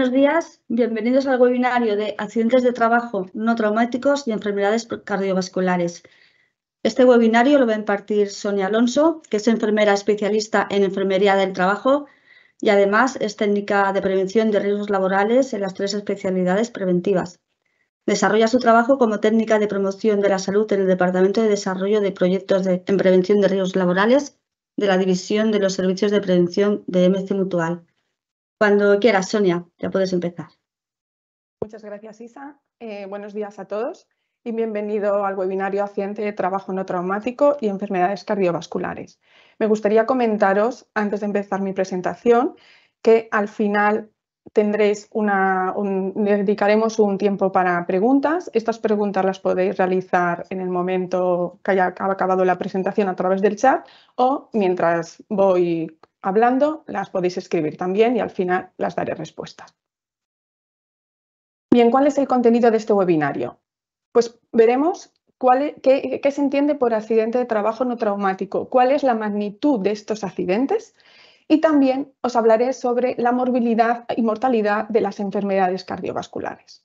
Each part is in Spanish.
Buenos días, bienvenidos al webinario de accidentes de trabajo no traumáticos y enfermedades cardiovasculares. Este webinario lo va a impartir Sonia Alonso, que es enfermera especialista en enfermería del trabajo y además es técnica de prevención de riesgos laborales en las tres especialidades preventivas. Desarrolla su trabajo como técnica de promoción de la salud en el Departamento de Desarrollo de Proyectos de, en Prevención de Riesgos Laborales de la División de los Servicios de Prevención de MC Mutual. Cuando quieras, Sonia, ya puedes empezar. Muchas gracias, Isa. Eh, buenos días a todos y bienvenido al webinario Accidente de Trabajo No Traumático y Enfermedades Cardiovasculares. Me gustaría comentaros, antes de empezar mi presentación, que al final tendréis una, dedicaremos un tiempo para preguntas. Estas preguntas las podéis realizar en el momento que haya acabado la presentación a través del chat o mientras voy hablando, las podéis escribir también y al final las daré respuestas. Bien, ¿cuál es el contenido de este webinario? Pues veremos cuál e, qué, qué se entiende por accidente de trabajo no traumático, cuál es la magnitud de estos accidentes y también os hablaré sobre la morbilidad y mortalidad de las enfermedades cardiovasculares.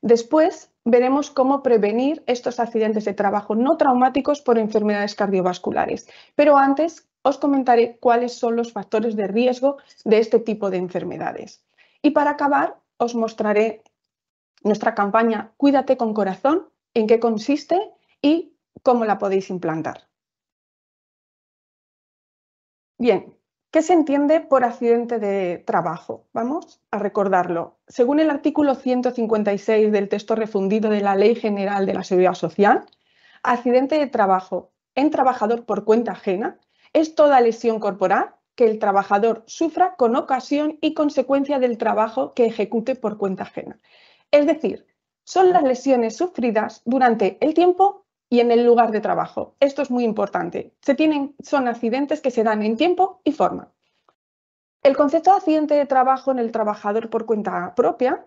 Después veremos cómo prevenir estos accidentes de trabajo no traumáticos por enfermedades cardiovasculares, pero antes os comentaré cuáles son los factores de riesgo de este tipo de enfermedades. Y para acabar, os mostraré nuestra campaña Cuídate con corazón, en qué consiste y cómo la podéis implantar. Bien, ¿qué se entiende por accidente de trabajo? Vamos a recordarlo. Según el artículo 156 del texto refundido de la Ley General de la Seguridad Social, accidente de trabajo en trabajador por cuenta ajena es toda lesión corporal que el trabajador sufra con ocasión y consecuencia del trabajo que ejecute por cuenta ajena. Es decir, son las lesiones sufridas durante el tiempo y en el lugar de trabajo. Esto es muy importante. Se tienen, son accidentes que se dan en tiempo y forma. El concepto de accidente de trabajo en el trabajador por cuenta propia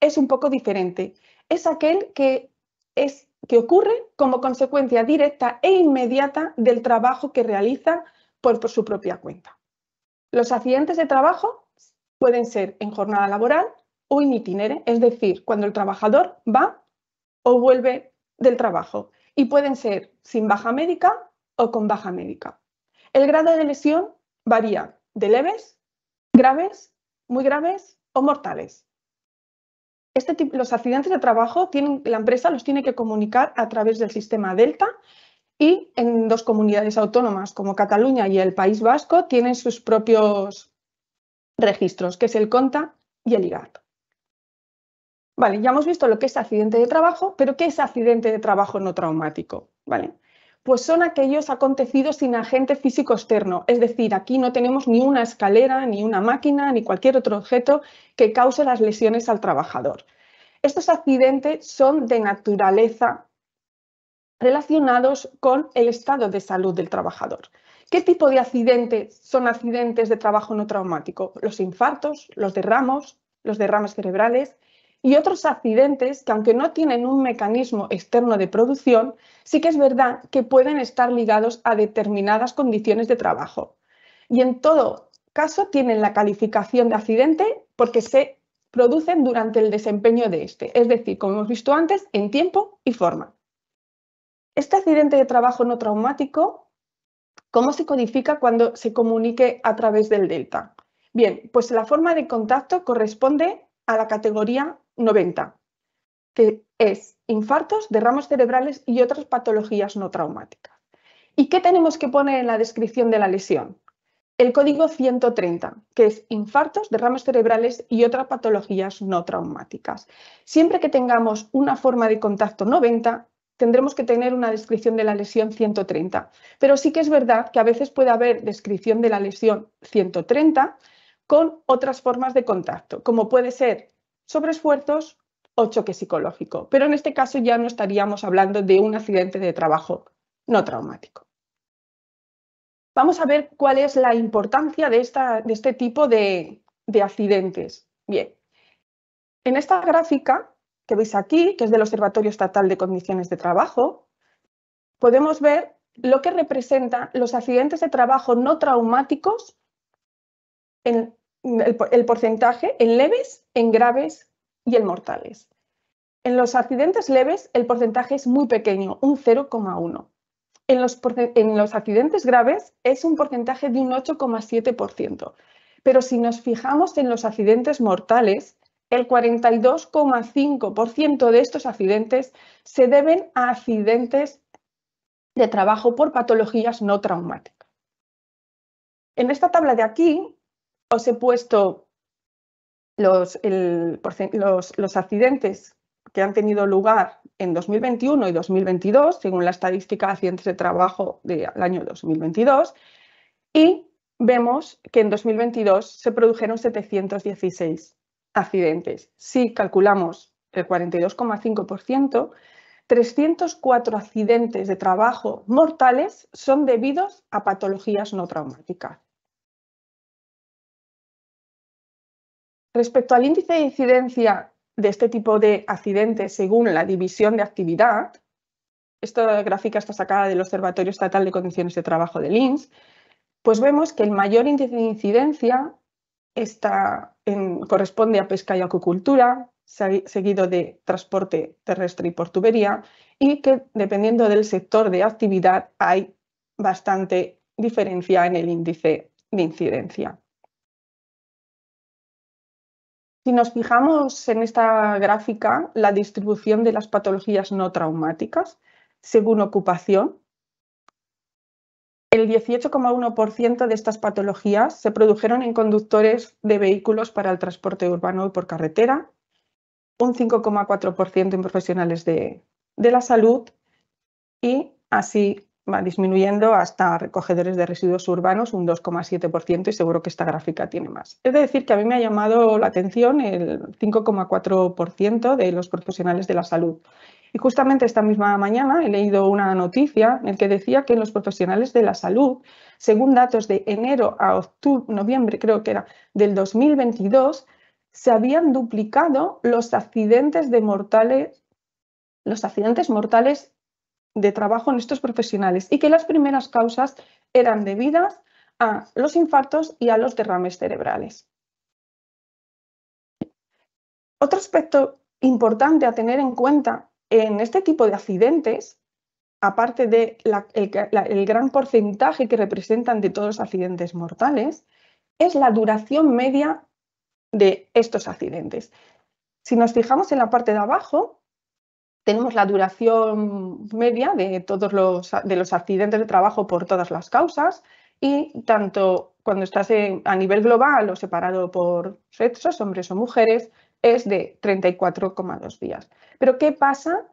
es un poco diferente. Es aquel que es que ocurre como consecuencia directa e inmediata del trabajo que realiza por, su propia cuenta. Los accidentes de trabajo pueden ser en jornada laboral o en itinere, es decir, cuando el trabajador va o vuelve del trabajo, y pueden ser sin baja médica o con baja médica. El grado de lesión varía de leves, graves, muy graves o mortales. Este tipo, los accidentes de trabajo tienen, la empresa los tiene que comunicar a través del sistema Delta y en dos comunidades autónomas como Cataluña y el País Vasco tienen sus propios registros, que es el CONTA y el IGAP. Vale, ya hemos visto lo que es accidente de trabajo, pero ¿qué es accidente de trabajo no traumático? Vale pues son aquellos acontecidos sin agente físico externo. Es decir, aquí no tenemos ni una escalera, ni una máquina, ni cualquier otro objeto que cause las lesiones al trabajador. Estos accidentes son de naturaleza relacionados con el estado de salud del trabajador. ¿Qué tipo de accidentes son accidentes de trabajo no traumático? Los infartos, los derramos, los derrames cerebrales, y otros accidentes que aunque no tienen un mecanismo externo de producción, sí que es verdad que pueden estar ligados a determinadas condiciones de trabajo. Y en todo caso tienen la calificación de accidente porque se producen durante el desempeño de este, es decir, como hemos visto antes, en tiempo y forma. Este accidente de trabajo no traumático, ¿cómo se codifica cuando se comunique a través del delta? Bien, pues la forma de contacto corresponde a la categoría 90, que es infartos, de ramos cerebrales y otras patologías no traumáticas. ¿Y qué tenemos que poner en la descripción de la lesión? El código 130, que es infartos, de ramos cerebrales y otras patologías no traumáticas. Siempre que tengamos una forma de contacto 90, tendremos que tener una descripción de la lesión 130. Pero sí que es verdad que a veces puede haber descripción de la lesión 130 con otras formas de contacto, como puede ser esfuerzos o choque psicológico. Pero en este caso ya no estaríamos hablando de un accidente de trabajo no traumático. Vamos a ver cuál es la importancia de, de este tipo de, de accidentes. Bien, en esta gráfica que veis aquí, que es del Observatorio Estatal de Condiciones de Trabajo, podemos ver lo que representan los accidentes de trabajo no traumáticos en, el, porcentaje en leves, en graves y en mortales. En los accidentes leves el porcentaje es muy pequeño, un 0,1. En los, en los accidentes graves es un porcentaje de un 8,7%. Pero si nos fijamos en los accidentes mortales, el 42,5% de estos accidentes se deben a accidentes de trabajo por patologías no traumáticas. En esta tabla de aquí os he puesto los, accidentes que han tenido lugar en 2021 y 2022, según la estadística de accidentes de trabajo del año 2022, y vemos que en 2022 se produjeron 716 accidentes. Si calculamos el 42,5%, 304 accidentes de trabajo mortales son debidos a patologías no traumáticas. Respecto al índice de incidencia de este tipo de accidentes según la división de actividad, esta gráfica está sacada del Observatorio Estatal de Condiciones de Trabajo del LINS, pues vemos que el mayor índice de incidencia corresponde a pesca y acuicultura, seguido de transporte terrestre y por tubería, y que dependiendo del sector de actividad hay bastante diferencia en el índice de incidencia. Si nos fijamos en esta gráfica, la distribución de las patologías no traumáticas, según ocupación, el 18,1% de estas patologías se produjeron en conductores de vehículos para el transporte urbano y por carretera, un 5,4% en profesionales de, la salud y así va disminuyendo hasta recogedores de residuos urbanos un 2,7% y seguro que esta gráfica tiene más. Es decir, que a mí me ha llamado la atención el 5,4% de los profesionales de la salud. Y justamente esta misma mañana he leído una noticia en la que decía que los profesionales de la salud, según datos de enero a octubre, noviembre creo que era, del 2022, se habían duplicado los accidentes mortales los accidentes mortales de trabajo en estos profesionales y que las primeras causas eran debidas a los infartos y a los derrames cerebrales. Otro aspecto importante a tener en cuenta en este tipo de accidentes, aparte del el gran porcentaje que representan de todos los accidentes mortales, es la duración media de estos accidentes. Si nos fijamos en la parte de abajo, tenemos la duración media de todos los, de los accidentes de trabajo por todas las causas y tanto cuando estás a nivel global o separado por sexos, hombres o mujeres, es de 34,2 días. Pero ¿qué pasa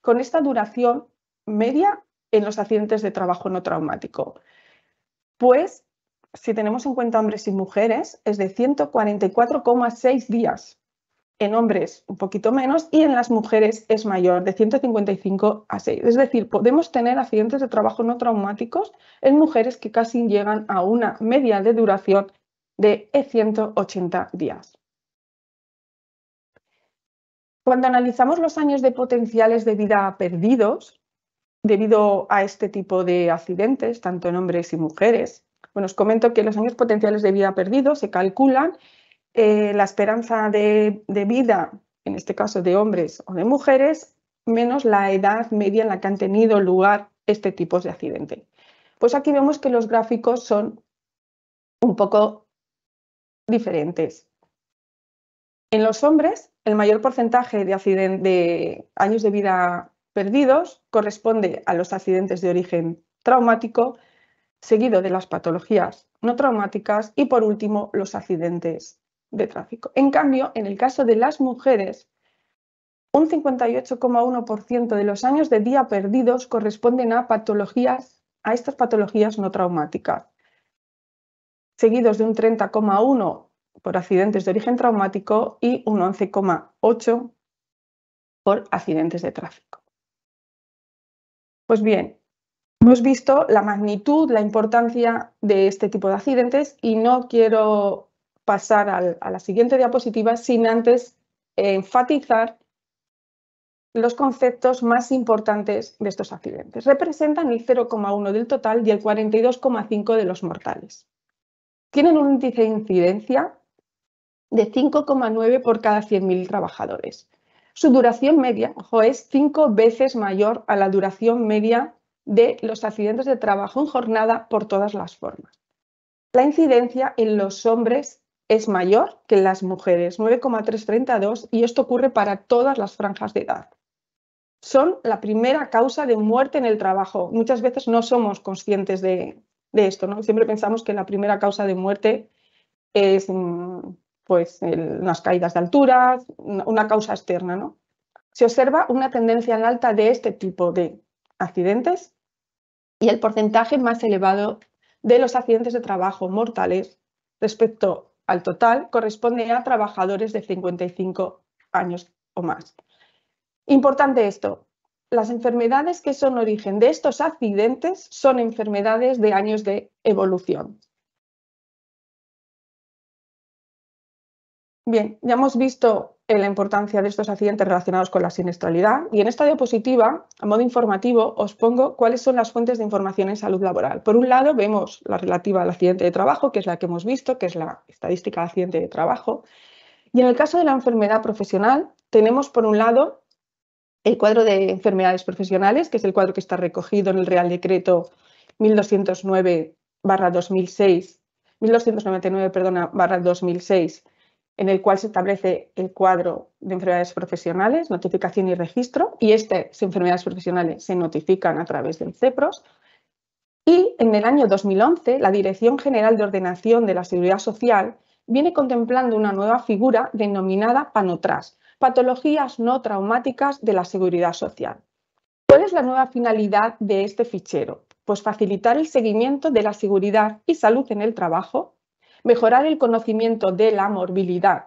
con esta duración media en los accidentes de trabajo no traumático? Pues si tenemos en cuenta hombres y mujeres, es de 144,6 días en hombres un poquito menos y en las mujeres es mayor, de 155 a 6. Es decir, podemos tener accidentes de trabajo no traumáticos en mujeres que casi llegan a una media de duración de 180 días. Cuando analizamos los años de potenciales de vida perdidos debido a este tipo de accidentes, tanto en hombres y mujeres, bueno, os comento que los años potenciales de vida perdidos se calculan eh, la esperanza de, vida, en este caso de hombres o de mujeres, menos la edad media en la que han tenido lugar este tipo de accidente. Pues aquí vemos que los gráficos son un poco diferentes. En los hombres, el mayor porcentaje de, años de vida perdidos corresponde a los accidentes de origen traumático, seguido de las patologías no traumáticas y, por último, los accidentes de tráfico. En cambio, en el caso de las mujeres, un 58,1% de los años de día perdidos corresponden a patologías, a estas patologías no traumáticas, seguidos de un 30,1% por accidentes de origen traumático y un 11,8% por accidentes de tráfico. Pues bien, hemos visto la magnitud, la importancia de este tipo de accidentes y no quiero pasar a la siguiente diapositiva sin antes eh, enfatizar los conceptos más importantes de estos accidentes. Representan el 0,1 del total y el 42,5 de los mortales. Tienen un índice de incidencia de 5,9 por cada 100.000 trabajadores. Su duración media es cinco veces mayor a la duración media de los accidentes de trabajo en jornada por todas las formas. La incidencia en los hombres es mayor que las mujeres, 9,332, y esto ocurre para todas las franjas de edad. Son la primera causa de muerte en el trabajo. Muchas veces no somos conscientes de, esto, ¿no? Siempre pensamos que la primera causa de muerte es mm, pues, las caídas de altura, una causa externa, ¿no? Se observa una tendencia en alta de este tipo de accidentes y el porcentaje más elevado de los accidentes de trabajo mortales respecto al total corresponde a trabajadores de 55 años o más. Importante esto, las enfermedades que son origen de estos accidentes son enfermedades de años de evolución. Bien, ya hemos visto eh, la importancia de estos accidentes relacionados con la siniestralidad y en esta diapositiva, a modo informativo, os pongo cuáles son las fuentes de información en salud laboral. Por un lado, vemos la relativa al accidente de trabajo, que es la que hemos visto, que es la estadística de accidente de trabajo. Y en el caso de la enfermedad profesional, tenemos por un lado el cuadro de enfermedades profesionales, que es el cuadro que está recogido en el Real Decreto 1209 2006, 1299, perdona, 2006 en el cual se establece el cuadro de enfermedades profesionales, notificación y registro, y estas enfermedades profesionales se notifican a través del CEPROS. Y en el año 2011, la Dirección General de Ordenación de la Seguridad Social viene contemplando una nueva figura denominada PANOTRAS, Patologías no traumáticas de la Seguridad Social. ¿Cuál es la nueva finalidad de este fichero? Pues facilitar el seguimiento de la seguridad y salud en el trabajo mejorar el conocimiento de la morbilidad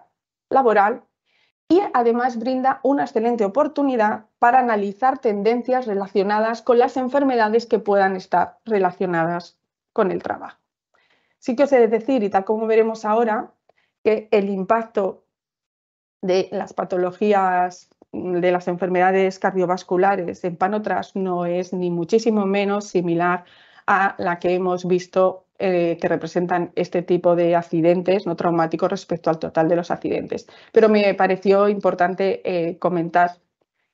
laboral y además brinda una excelente oportunidad para analizar tendencias relacionadas con las enfermedades que puedan estar relacionadas con el trabajo. Sí que os he de decir, y tal como veremos ahora, que el impacto de las patologías de las enfermedades cardiovasculares en panotras no es ni muchísimo menos similar a la que hemos visto eh, que representan este tipo de accidentes no traumáticos respecto al total de los accidentes. Pero me pareció importante eh, comentar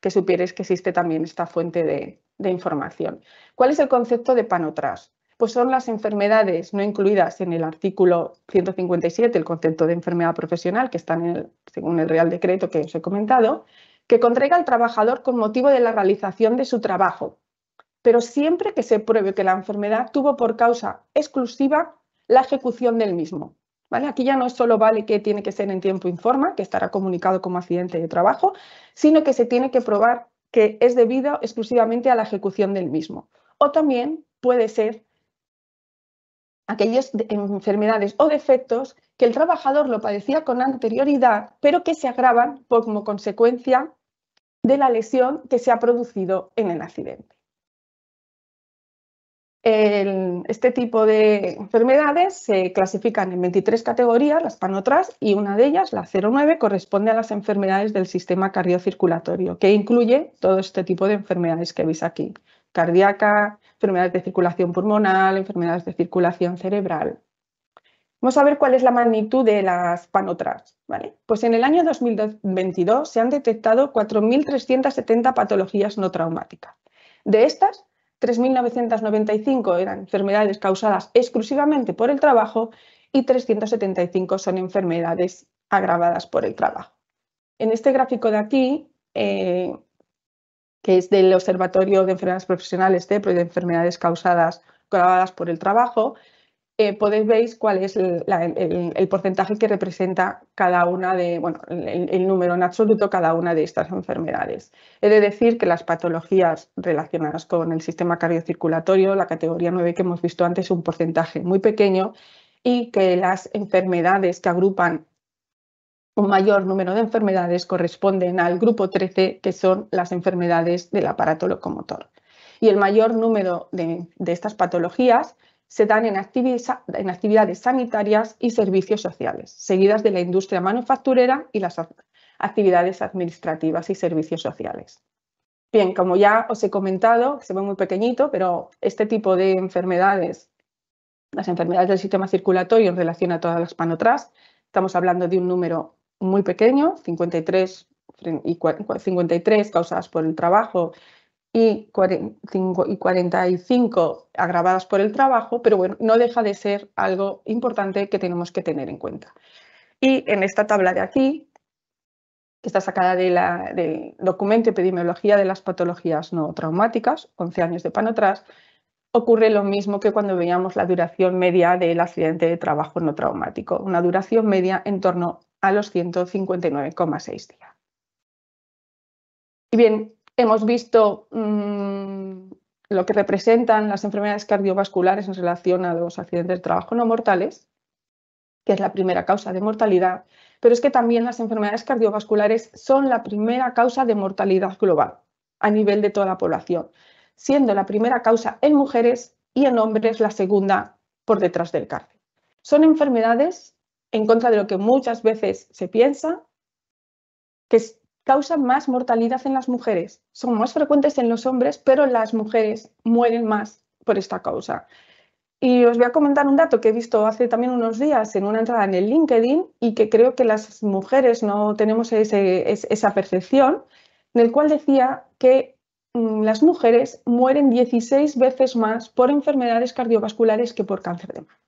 que supieres que existe también esta fuente de, información. ¿Cuál es el concepto de panotras? Pues son las enfermedades no incluidas en el artículo 157, el concepto de enfermedad profesional, que está en el, según el Real Decreto que os he comentado, que contraiga al trabajador con motivo de la realización de su trabajo, pero siempre que se pruebe que la enfermedad tuvo por causa exclusiva la ejecución del mismo. ¿Vale? Aquí ya no solo vale que tiene que ser en tiempo informa, que estará comunicado como accidente de trabajo, sino que se tiene que probar que es debido exclusivamente a la ejecución del mismo. O también puede ser aquellas enfermedades o defectos que el trabajador lo padecía con anterioridad, pero que se agravan como consecuencia de la lesión que se ha producido en el accidente este tipo de enfermedades se clasifican en 23 categorías, las panotras, y una de ellas, la 09, corresponde a las enfermedades del sistema cardiocirculatorio, que incluye todo este tipo de enfermedades que veis aquí. Cardíaca, enfermedades de circulación pulmonar, enfermedades de circulación cerebral. Vamos a ver cuál es la magnitud de las panotras. ¿vale? Pues en el año 2022 se han detectado 4.370 patologías no traumáticas. De estas, 3.995 eran enfermedades causadas exclusivamente por el trabajo y 375 son enfermedades agravadas por el trabajo. En este gráfico de aquí, eh, que es del Observatorio de Enfermedades Profesionales de, de Enfermedades Causadas Agravadas por el Trabajo, eh, podéis ver cuál es el, porcentaje que representa cada una de, bueno, el, número en absoluto cada una de estas enfermedades. He de decir que las patologías relacionadas con el sistema cardiocirculatorio, la categoría 9 que hemos visto antes, es un porcentaje muy pequeño y que las enfermedades que agrupan un mayor número de enfermedades corresponden al grupo 13, que son las enfermedades del aparato locomotor. Y el mayor número de, de estas patologías se dan en, en, actividades sanitarias y servicios sociales, seguidas de la industria manufacturera y las actividades administrativas y servicios sociales. Bien, como ya os he comentado, se ve muy pequeñito, pero este tipo de enfermedades, las enfermedades del sistema circulatorio en relación a todas las panotras, estamos hablando de un número muy pequeño, 53, 53 causadas por el trabajo y, 45 agravadas por el trabajo, pero bueno, no deja de ser algo importante que tenemos que tener en cuenta. Y en esta tabla de aquí, que está sacada del documento Epidemiología de las Patologías No Traumáticas, 11 años de pan atrás, ocurre lo mismo que cuando veíamos la duración media del accidente de trabajo no traumático, una duración media en torno a los 159,6 días. Y bien, Hemos visto mm, lo que representan las enfermedades cardiovasculares en relación a los accidentes de trabajo no mortales, que es la primera causa de mortalidad, pero es que también las enfermedades cardiovasculares son la primera causa de mortalidad global a nivel de toda la población, siendo la primera causa en mujeres y en hombres la segunda por detrás del cáncer. Son enfermedades en contra de lo que muchas veces se piensa, que causan más mortalidad en las mujeres. Son más frecuentes en los hombres, pero las mujeres mueren más por esta causa. Y os voy a comentar un dato que he visto hace también unos días en una entrada en el LinkedIn y que creo que las mujeres no tenemos esa percepción, en el cual decía que mm, las mujeres mueren 16 veces más por enfermedades cardiovasculares que por cáncer de mama.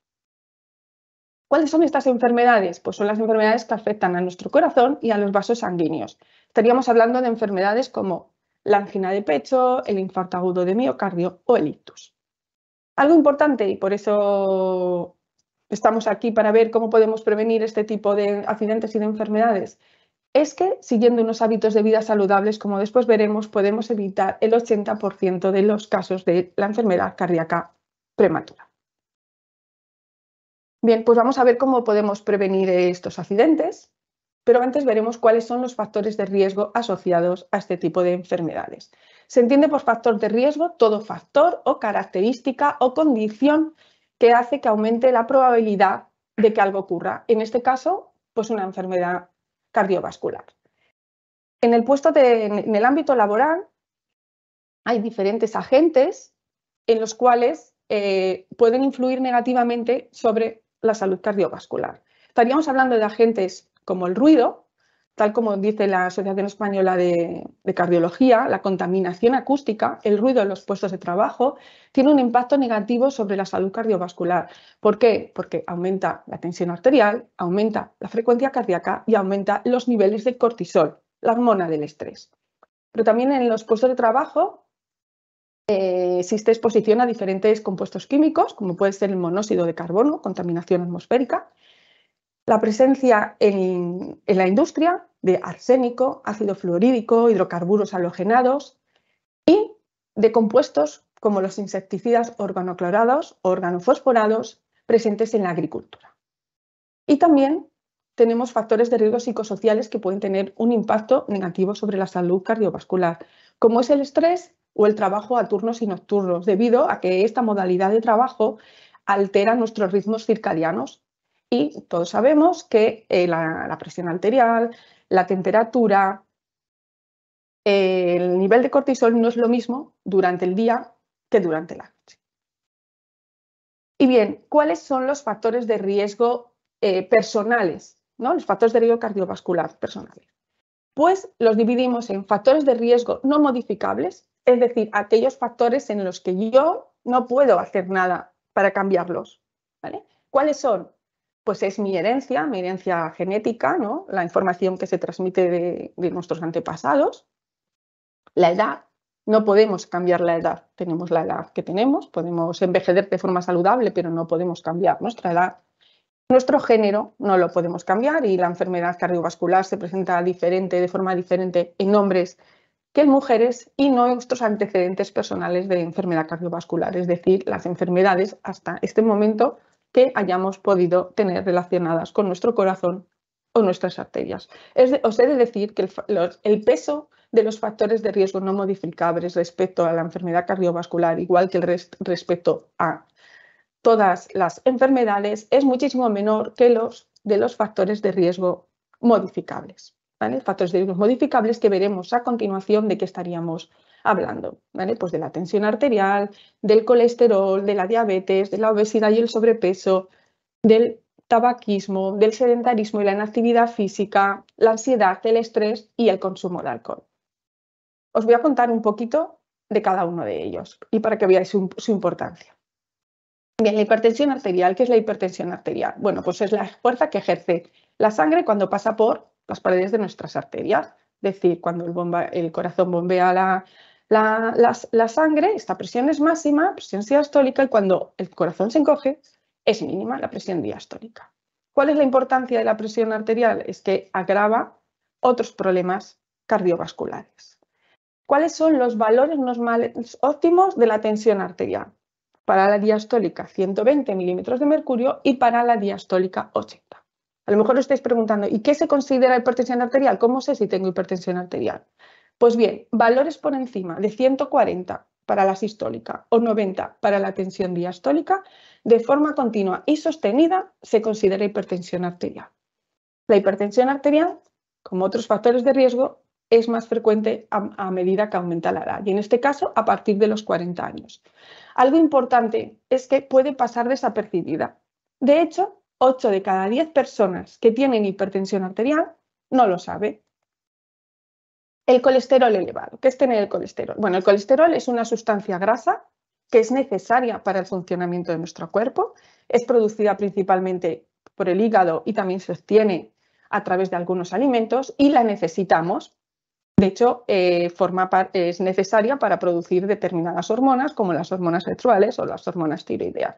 ¿Cuáles son estas enfermedades? Pues son las enfermedades que afectan a nuestro corazón y a los vasos sanguíneos. Estaríamos hablando de enfermedades como la angina de pecho, el infarto agudo de miocardio o el ictus. Algo importante, y por eso estamos aquí para ver cómo podemos prevenir este tipo de accidentes y de enfermedades, es que siguiendo unos hábitos de vida saludables, como después veremos, podemos evitar el 80% de los casos de la enfermedad cardíaca prematura. Bien, pues vamos a ver cómo podemos prevenir estos accidentes pero antes veremos cuáles son los factores de riesgo asociados a este tipo de enfermedades. Se entiende por factor de riesgo todo factor o característica o condición que hace que aumente la probabilidad de que algo ocurra. En este caso, pues una enfermedad cardiovascular. En el, puesto en el ámbito laboral hay diferentes agentes en los cuales eh, pueden influir negativamente sobre la salud cardiovascular. Estaríamos hablando de agentes como el ruido, tal como dice la Asociación Española de, Cardiología, la contaminación acústica, el ruido en los puestos de trabajo, tiene un impacto negativo sobre la salud cardiovascular. ¿Por qué? Porque aumenta la tensión arterial, aumenta la frecuencia cardíaca y aumenta los niveles de cortisol, la hormona del estrés. Pero también en los puestos de trabajo eh, existe exposición a diferentes compuestos químicos, como puede ser el monóxido de carbono, contaminación atmosférica, la presencia en, la industria de arsénico, ácido fluorídico, hidrocarburos halogenados y de compuestos como los insecticidas organoclorados o organofosforados presentes en la agricultura. Y también tenemos factores de riesgo psicosociales que pueden tener un impacto negativo sobre la salud cardiovascular, como es el estrés o el trabajo a turnos y nocturnos, debido a que esta modalidad de trabajo altera nuestros ritmos circadianos, y todos sabemos que eh, la, presión arterial, la temperatura, eh, el nivel de cortisol no es lo mismo durante el día que durante la noche. Y bien, ¿cuáles son los factores de riesgo eh, personales? ¿no? Los factores de riesgo cardiovascular personales. Pues los dividimos en factores de riesgo no modificables, es decir, aquellos factores en los que yo no puedo hacer nada para cambiarlos. ¿Cuáles son? pues es mi herencia, mi herencia genética, ¿no? la información que se transmite de, nuestros antepasados, la edad, no podemos cambiar la edad, tenemos la edad que tenemos, podemos envejecer de forma saludable, pero no podemos cambiar nuestra edad. Nuestro género no lo podemos cambiar y la enfermedad cardiovascular se presenta diferente, de forma diferente en hombres que en mujeres y no nuestros antecedentes personales de enfermedad cardiovascular, es decir, las enfermedades hasta este momento que hayamos podido tener relacionadas con nuestro corazón o nuestras arterias. Es os he de decir que el, peso de los factores de riesgo no modificables respecto a la enfermedad cardiovascular, igual que el resto respecto a todas las enfermedades, es muchísimo menor que los de los factores de riesgo modificables. Factores de riesgo modificables que veremos a continuación de qué estaríamos hablando, ¿vale? Pues de la tensión arterial, del colesterol, de la diabetes, de la obesidad y el sobrepeso, del tabaquismo, del sedentarismo y la inactividad física, la ansiedad, el estrés y el consumo de alcohol. Os voy a contar un poquito de cada uno de ellos y para que veáis su, importancia. Bien, la hipertensión arterial, ¿qué es la hipertensión arterial? Bueno, pues es la fuerza que ejerce la sangre cuando pasa por las paredes de nuestras arterias, es decir, cuando el, el corazón bombea la, la, sangre, esta presión es máxima, presión diastólica, y cuando el corazón se encoge, es mínima la presión diastólica. ¿Cuál es la importancia de la presión arterial? Es que agrava otros problemas cardiovasculares. ¿Cuáles son los valores normales óptimos de la tensión arterial? Para la diastólica 120 milímetros de mercurio y para la diastólica 80. A lo mejor os estáis preguntando, ¿y qué se considera hipertensión arterial? ¿Cómo sé si tengo hipertensión arterial? Pues bien, valores por encima de 140 para la sistólica o 90 para la tensión diastólica, de forma continua y sostenida se considera hipertensión arterial. La hipertensión arterial, como otros factores de riesgo, es más frecuente a, medida que aumenta la edad y en este caso a partir de los 40 años. Algo importante es que puede pasar desapercibida. De hecho, 8 de cada 10 personas que tienen hipertensión arterial no lo sabe. El colesterol elevado. ¿Qué es tener el colesterol? Bueno, el colesterol es una sustancia grasa que es necesaria para el funcionamiento de nuestro cuerpo. Es producida principalmente por el hígado y también se obtiene a través de algunos alimentos y la necesitamos. De hecho, eh, forma es necesaria para producir determinadas hormonas, como las hormonas sexuales o las hormonas tiroideas.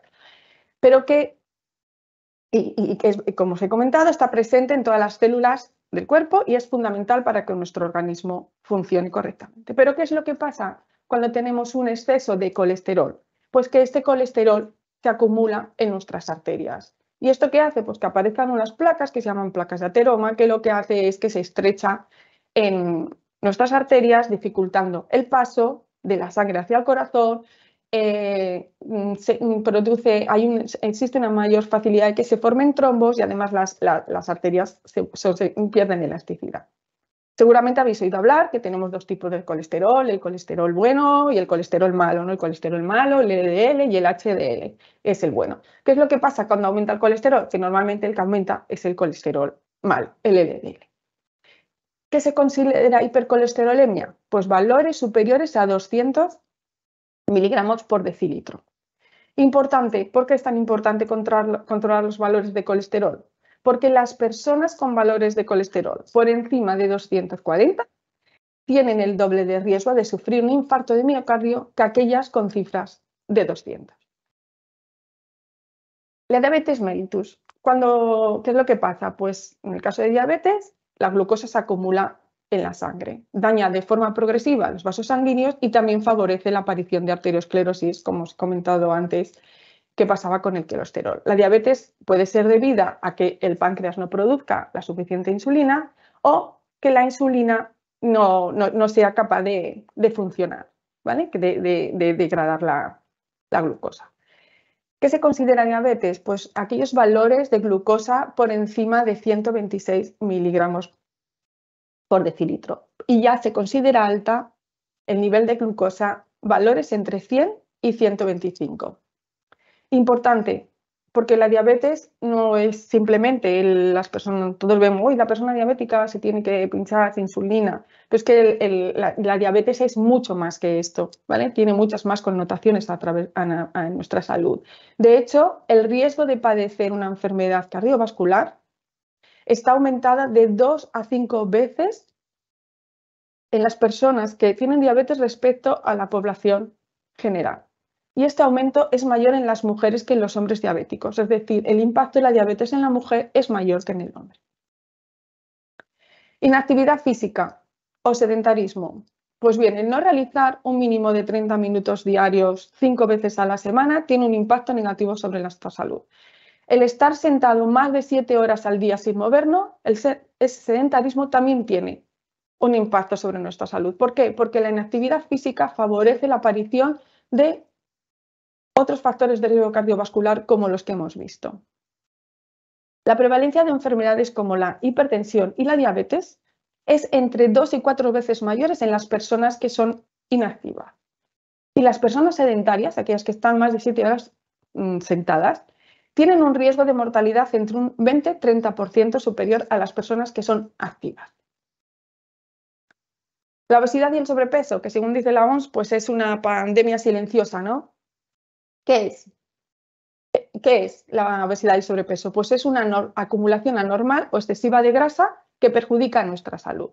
Pero que, y, como os he comentado, está presente en todas las células del cuerpo y es fundamental para que nuestro organismo funcione correctamente. Pero ¿qué es lo que pasa cuando tenemos un exceso de colesterol? Pues que este colesterol se acumula en nuestras arterias. ¿Y esto qué hace? Pues que aparezcan unas placas que se llaman placas de ateroma, que lo que hace es que se estrecha en nuestras arterias, dificultando el paso de la sangre hacia el corazón eh, mm, se produce, hay existe una mayor facilidad de que se formen trombos y además las, arterias pierden elasticidad. Seguramente habéis oído hablar que tenemos dos tipos de colesterol, el colesterol bueno y el colesterol malo. ¿no? El colesterol malo, el LDL y el HDL, es el bueno. ¿Qué es lo que pasa cuando aumenta el colesterol? Que normalmente el que aumenta es el colesterol malo, el LDL. ¿Qué se considera hipercolesterolemia? Pues valores superiores a 200 miligramos por decilitro. Importante, ¿por qué es tan importante controlar, los valores de colesterol? Porque las personas con valores de colesterol por encima de 240 tienen el doble de riesgo de sufrir un infarto de miocardio que aquellas con cifras de 200. La diabetes mellitus. Cuando, ¿Qué es lo que pasa? Pues en el caso de diabetes, la glucosa se acumula en la sangre. Daña de forma progresiva los vasos sanguíneos y también favorece la aparición de arteriosclerosis, como os he comentado antes, que pasaba con el colesterol. La diabetes puede ser debida a que el páncreas no produzca la suficiente insulina o que la insulina no, sea capaz de, funcionar, ¿vale? de, de, degradar la, la glucosa. ¿Qué se considera diabetes? Pues aquellos valores de glucosa por encima de 126 miligramos por decilitro y ya se considera alta el nivel de glucosa valores entre 100 y 125. Importante, porque la diabetes no es simplemente las personas, todos vemos, uy, la persona diabética se tiene que pinchar insulina, pero es que la, diabetes es mucho más que esto, ¿vale? Tiene muchas más connotaciones a, través, de nuestra salud. De hecho, el riesgo de padecer una enfermedad cardiovascular está aumentada de 2 a 5 veces en las personas que tienen diabetes respecto a la población general. Y este aumento es mayor en las mujeres que en los hombres diabéticos, es decir, el impacto de la diabetes en la mujer es mayor que en el hombre. Inactividad física o sedentarismo. Pues bien, el no realizar un mínimo de 30 minutos diarios cinco veces a la semana tiene un impacto negativo sobre nuestra salud el estar sentado más de siete horas al día sin movernos, el sedentarismo también tiene un impacto sobre nuestra salud. ¿Por qué? Porque la inactividad física favorece la aparición de otros factores de riesgo cardiovascular como los que hemos visto. La prevalencia de enfermedades como la hipertensión y la diabetes es entre dos y cuatro veces mayores en las personas que son inactivas. Y las personas sedentarias, aquellas que están más de siete horas mm, sentadas, tienen un riesgo de mortalidad entre un 20-30% superior a las personas que son activas. La obesidad y el sobrepeso, que según dice la OMS, pues es una pandemia silenciosa, ¿no? ¿Qué es? ¿Qué es la obesidad y el sobrepeso? Pues es una acumulación anormal o excesiva de grasa que perjudica nuestra salud.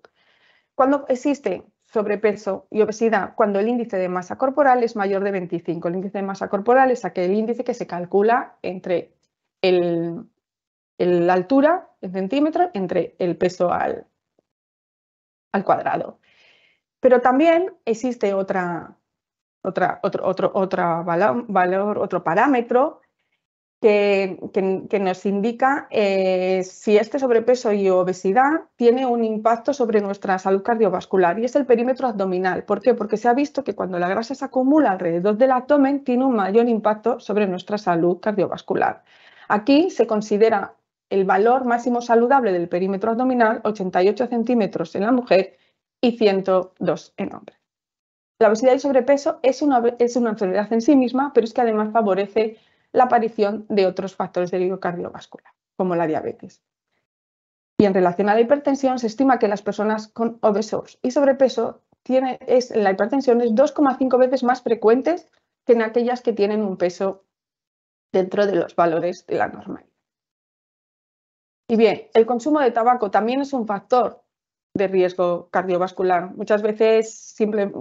Cuando existe? sobrepeso y obesidad cuando el índice de masa corporal es mayor de 25. El índice de masa corporal es aquel índice que se calcula entre el, la altura en centímetro entre el peso al, cuadrado. Pero también existe otra, otra, otro, otro, valor, otro parámetro que, nos indica eh, si este sobrepeso y obesidad tiene un impacto sobre nuestra salud cardiovascular y es el perímetro abdominal. ¿Por qué? Porque se ha visto que cuando la grasa se acumula alrededor del abdomen tiene un mayor impacto sobre nuestra salud cardiovascular. Aquí se considera el valor máximo saludable del perímetro abdominal 88 centímetros en la mujer y 102 en hombre. La obesidad y sobrepeso es una, es una enfermedad en sí misma, pero es que además favorece la aparición de otros factores de riesgo cardiovascular, como la diabetes. Y en relación a la hipertensión, se estima que las personas con obesos y sobrepeso tienen, la hipertensión es 2,5 veces más frecuentes que en aquellas que tienen un peso dentro de los valores de la normalidad. Y bien, el consumo de tabaco también es un factor de riesgo cardiovascular. Muchas veces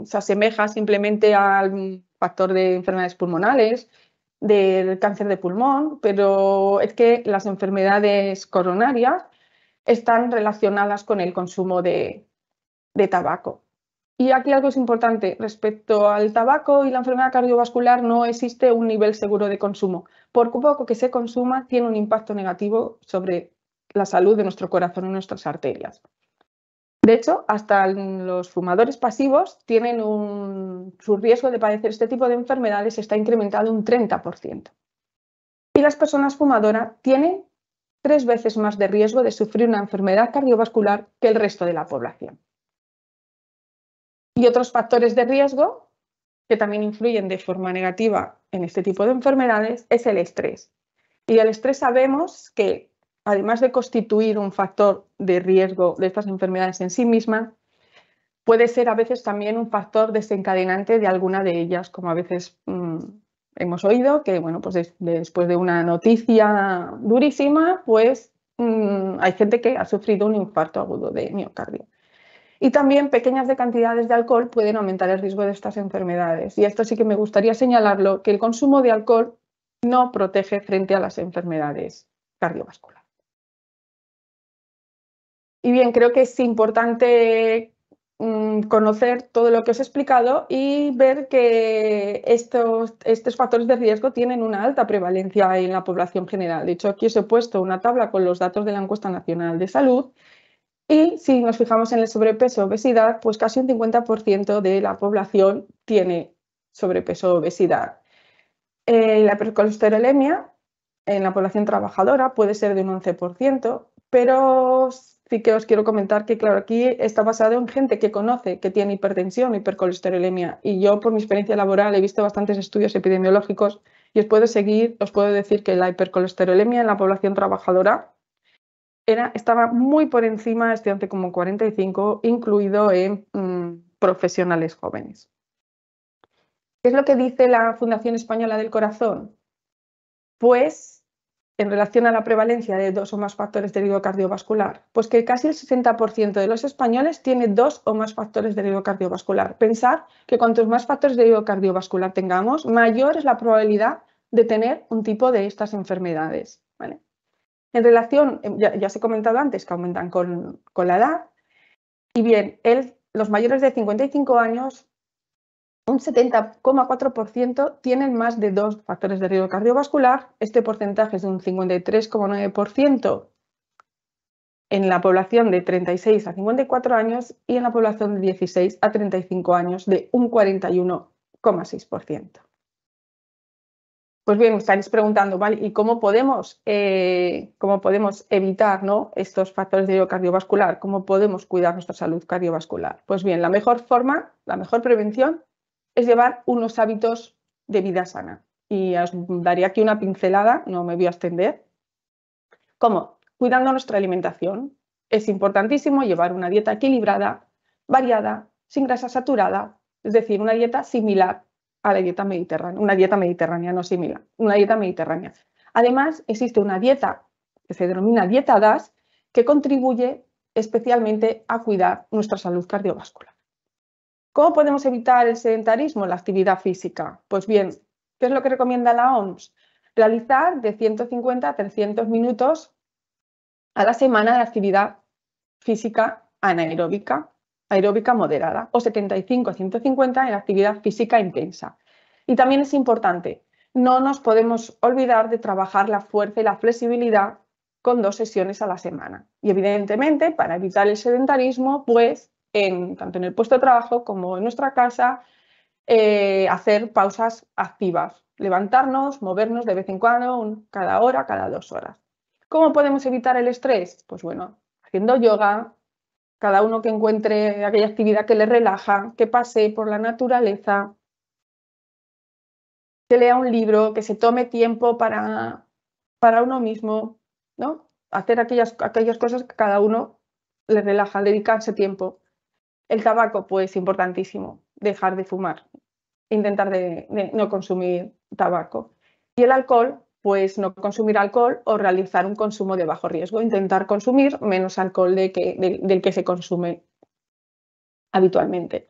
se asemeja simplemente al factor de enfermedades pulmonares del cáncer de pulmón, pero es que las enfermedades coronarias están relacionadas con el consumo de, tabaco. Y aquí algo es importante, respecto al tabaco y la enfermedad cardiovascular no existe un nivel seguro de consumo. Por poco que se consuma, tiene un impacto negativo sobre la salud de nuestro corazón y nuestras arterias. De hecho, hasta los fumadores pasivos tienen un, su riesgo de padecer este tipo de enfermedades está incrementado un 30%. Y las personas fumadoras tienen tres veces más de riesgo de sufrir una enfermedad cardiovascular que el resto de la población. Y otros factores de riesgo que también influyen de forma negativa en este tipo de enfermedades es el estrés. Y el estrés sabemos que además de constituir un factor de riesgo de estas enfermedades en sí misma, puede ser a veces también un factor desencadenante de alguna de ellas, como a veces mm, hemos oído que, bueno, pues después de una noticia durísima, pues mm, hay gente que ha sufrido un infarto agudo de miocardio. Y también pequeñas cantidades de alcohol pueden aumentar el riesgo de estas enfermedades. Y esto sí que me gustaría señalarlo, que el consumo de alcohol no protege frente a las enfermedades cardiovasculares. Y bien, creo que es importante mm, conocer todo lo que os he explicado y ver que estos, estos factores de riesgo tienen una alta prevalencia en la población general. De hecho, aquí os he puesto una tabla con los datos de la encuesta nacional de salud y si nos fijamos en el sobrepeso obesidad, pues casi un 50% de la población tiene sobrepeso obesidad. Eh, la hipercolesterolemia en la población trabajadora puede ser de un 11%, pero Así que os quiero comentar que, claro, aquí está basado en gente que conoce que tiene hipertensión, hipercolesterolemia. Y yo, por mi experiencia laboral, he visto bastantes estudios epidemiológicos y os puedo seguir, os puedo decir que la hipercolesterolemia en la población trabajadora era, estaba muy por encima, estudiante como 45, incluido en mm, profesionales jóvenes. ¿Qué es lo que dice la Fundación Española del Corazón? Pues en relación a la prevalencia de dos o más factores de riesgo cardiovascular? Pues que casi el 60% de los españoles tiene dos o más factores de riesgo cardiovascular. Pensar que cuantos más factores de riesgo cardiovascular tengamos, mayor es la probabilidad de tener un tipo de estas enfermedades. En relación, em, ya, os he comentado antes que aumentan con, la edad, y bien, el, los mayores de 55 años un 70,4% tienen más de dos factores de riesgo cardiovascular. Este porcentaje es de un 53,9% en la población de 36 a 54 años y en la población de 16 a 35 años de un 41,6%. Pues bien, os estaréis preguntando, ¿vale? ¿Y cómo podemos, eh, cómo podemos evitar ¿no? estos factores de riesgo cardiovascular? ¿Cómo podemos cuidar nuestra salud cardiovascular? Pues bien, la mejor forma, la mejor prevención es llevar unos hábitos de vida sana. Y os daría aquí una pincelada, no me voy a extender. ¿Cómo? Cuidando nuestra alimentación. Es importantísimo llevar una dieta equilibrada, variada, sin grasa saturada, es decir, una dieta similar a la dieta mediterránea, una dieta mediterránea, no similar, una dieta mediterránea. Además, existe una dieta que se denomina dieta DAS que contribuye especialmente a cuidar nuestra salud cardiovascular. ¿Cómo podemos evitar el sedentarismo en la actividad física? Pues bien, ¿qué es lo que recomienda la OMS? Realizar de 150 a 300 minutos a la semana de actividad física anaeróbica, aeróbica moderada, o 75 a 150 en actividad física intensa. Y también es importante, no nos podemos olvidar de trabajar la fuerza y la flexibilidad con dos sesiones a la semana. Y evidentemente, para evitar el sedentarismo, pues en, tanto en el puesto de trabajo como en nuestra casa, eh, hacer pausas activas, levantarnos, movernos de vez en cuando, cada hora, cada dos horas. ¿Cómo podemos evitar el estrés? Pues bueno, haciendo yoga, cada uno que encuentre aquella actividad que le relaja, que pase por la naturaleza, que lea un libro, que se tome tiempo para, para uno mismo, ¿no? Hacer aquellas, aquellas cosas que cada uno le relaja, dedicarse tiempo. El tabaco, pues importantísimo, dejar de fumar, intentar de, no consumir tabaco. Y el alcohol, pues no consumir alcohol o realizar un consumo de bajo riesgo, intentar consumir menos alcohol del que se consume habitualmente.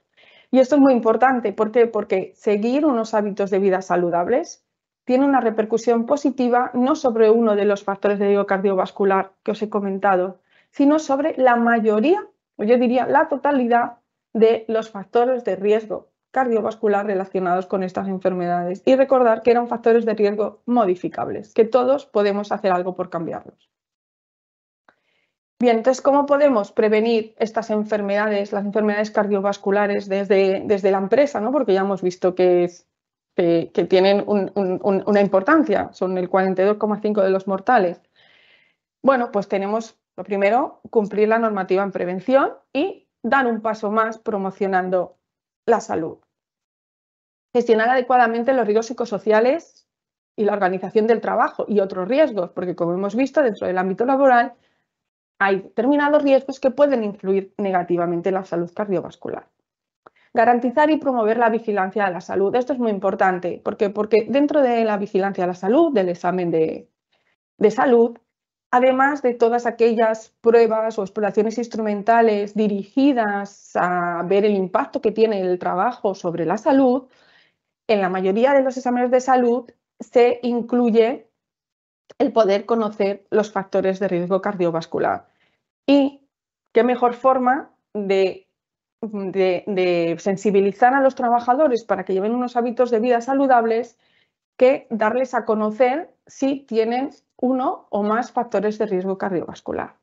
Y esto es muy importante, ¿por qué? Porque seguir unos hábitos de vida saludables tiene una repercusión positiva no sobre uno de los factores de riesgo cardiovascular que os he comentado, sino sobre la mayoría yo diría la totalidad de los factores de riesgo cardiovascular relacionados con estas enfermedades y recordar que eran factores de riesgo modificables, que todos podemos hacer algo por cambiarlos. Bien, entonces, ¿cómo podemos prevenir estas enfermedades, las enfermedades cardiovasculares desde, desde la empresa? Porque ya hemos visto que, que, tienen una importancia, son el 42,5 de los mortales. Bueno, pues tenemos lo primero, cumplir la normativa en prevención y dar un paso más promocionando la salud. Gestionar adecuadamente los riesgos psicosociales y la organización del trabajo y otros riesgos, porque como hemos visto dentro del ámbito laboral, hay determinados riesgos que pueden influir negativamente en la salud cardiovascular. Garantizar y promover la vigilancia de la salud. Esto es muy importante. ¿Por Porque dentro de la vigilancia de la salud, del examen de, de salud, además de todas aquellas pruebas o exploraciones instrumentales dirigidas a ver el impacto que tiene el trabajo sobre la salud, en la mayoría de los exámenes de salud se incluye el poder conocer los factores de riesgo cardiovascular. Y qué mejor forma de, sensibilizar a los trabajadores para que lleven unos hábitos de vida saludables que darles a conocer si tienen uno o más factores de riesgo cardiovascular.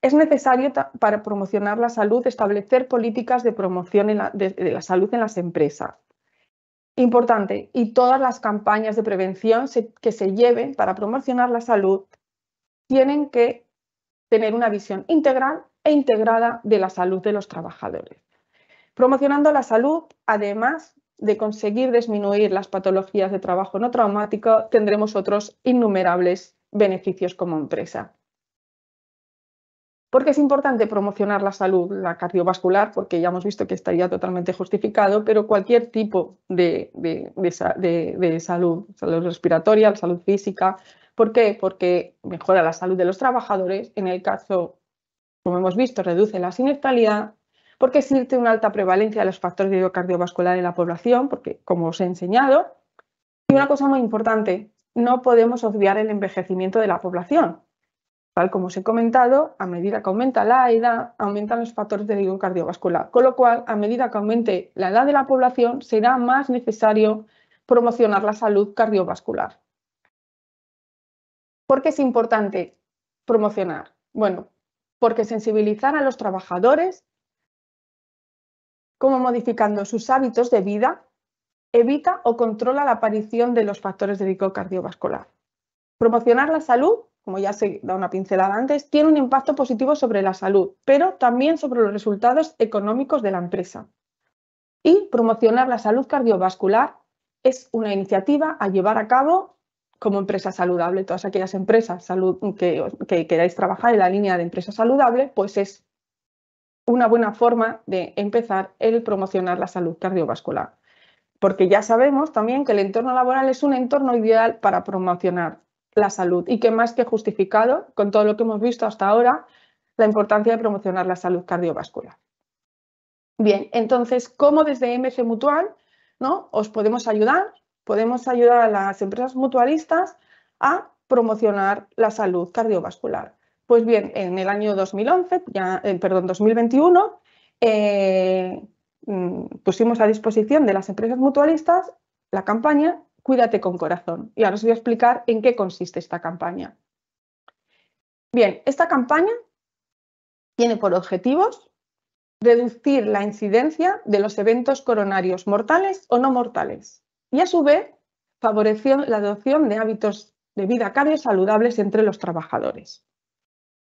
Es necesario para promocionar la salud establecer políticas de promoción de, la salud en las empresas. Importante, y todas las campañas de prevención que se lleven para promocionar la salud tienen que tener una visión integral e integrada de la salud de los trabajadores. Promocionando la salud, además, de conseguir disminuir las patologías de trabajo no traumático, tendremos otros innumerables beneficios como empresa. Porque es importante promocionar la salud, cardiovascular, porque ya hemos visto que estaría totalmente justificado, pero cualquier tipo de, salud, salud respiratoria, salud física. ¿Por qué? Porque mejora la salud de los trabajadores, en el caso, como hemos visto, reduce la siniestralidad porque existe una alta prevalencia de los factores de cardiovascular en la población, porque como os he enseñado, y una cosa muy importante, no podemos obviar el envejecimiento de la población. Tal como os he comentado, a medida que aumenta la edad, aumentan los factores de riesgo cardiovascular, con lo cual, a medida que aumente la edad de la población, será más necesario promocionar la salud cardiovascular. ¿Por qué es importante promocionar? Bueno, porque sensibilizar a los trabajadores cómo modificando sus hábitos de vida, evita o controla la aparición de los factores de riesgo cardiovascular. Promocionar la salud, como ya se da una pincelada antes, tiene un impacto positivo sobre la salud, pero también sobre los resultados económicos de la empresa. Y promocionar la salud cardiovascular es una iniciativa a llevar a cabo como empresa saludable. Todas aquellas empresas salud, que, que queráis trabajar en la línea de empresa saludable, pues es una buena forma de empezar el promocionar la salud cardiovascular. Porque ya sabemos también que el entorno laboral es un entorno ideal para promocionar la salud y que más que justificado, con todo lo que hemos visto hasta ahora, la importancia de promocionar la salud cardiovascular. Bien, entonces, ¿cómo desde MC Mutual ¿no? os podemos ayudar? Podemos ayudar a las empresas mutualistas a promocionar la salud cardiovascular. Pues bien, en el año 2011, eh, perdón, 2021, eh, mm, pusimos a disposición de las empresas mutualistas la campaña Cuídate con corazón. Y ahora os voy a explicar en qué consiste esta campaña. Bien, esta campaña tiene por objetivos reducir la incidencia de los eventos coronarios mortales o no mortales y a su vez favoreció la adopción de hábitos de vida cardio saludables entre los trabajadores.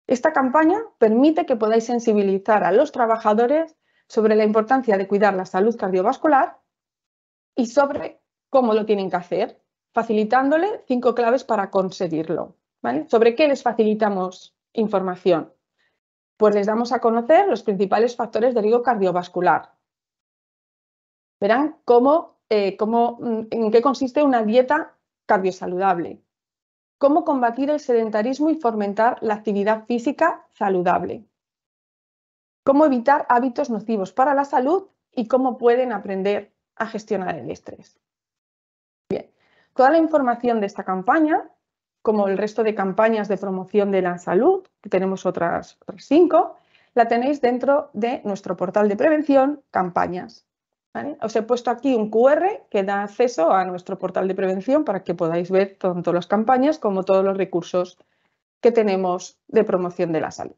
Esta campaña permite que podáis sensibilizar a los trabajadores sobre la importancia de cuidar la salud cardiovascular y sobre cómo lo tienen que hacer, facilitándole cinco claves para conseguirlo. ¿Sobre qué les facilitamos información? Pues les damos a conocer los principales factores de riesgo cardiovascular. Verán cómo, eh, mm, en qué consiste una dieta cardiosaludable cómo combatir el sedentarismo y fomentar la actividad física saludable, cómo evitar hábitos nocivos para la salud y cómo pueden aprender a gestionar el estrés. Bien, toda la información de esta campaña, como el resto de campañas de promoción de la salud, que tenemos otras cinco, la tenéis dentro de nuestro portal de prevención, campañas. Os he puesto aquí un QR que da acceso a nuestro portal de prevención para que podáis ver tanto las campañas como todos los recursos que tenemos de promoción de la salud.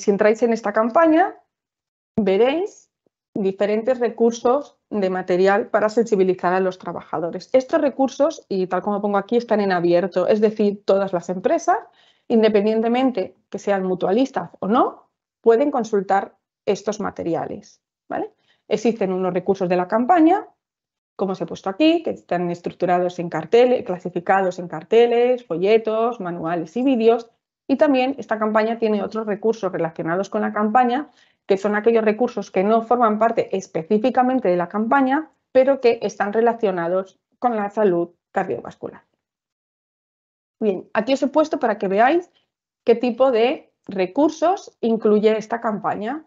si entráis en esta campaña, veréis diferentes recursos de material para sensibilizar a los trabajadores. Estos recursos, y tal como pongo aquí, están en abierto, es decir, todas las empresas, independientemente que sean mutualistas o no, pueden consultar estos materiales. Existen unos recursos de la campaña, como os he puesto aquí, que están estructurados en carteles, clasificados en carteles, folletos, manuales y vídeos. Y también esta campaña tiene otros recursos relacionados con la campaña, que son aquellos recursos que no forman parte específicamente de la campaña, pero que están relacionados con la salud cardiovascular. Bien, aquí os he puesto para que veáis qué tipo de recursos incluye esta campaña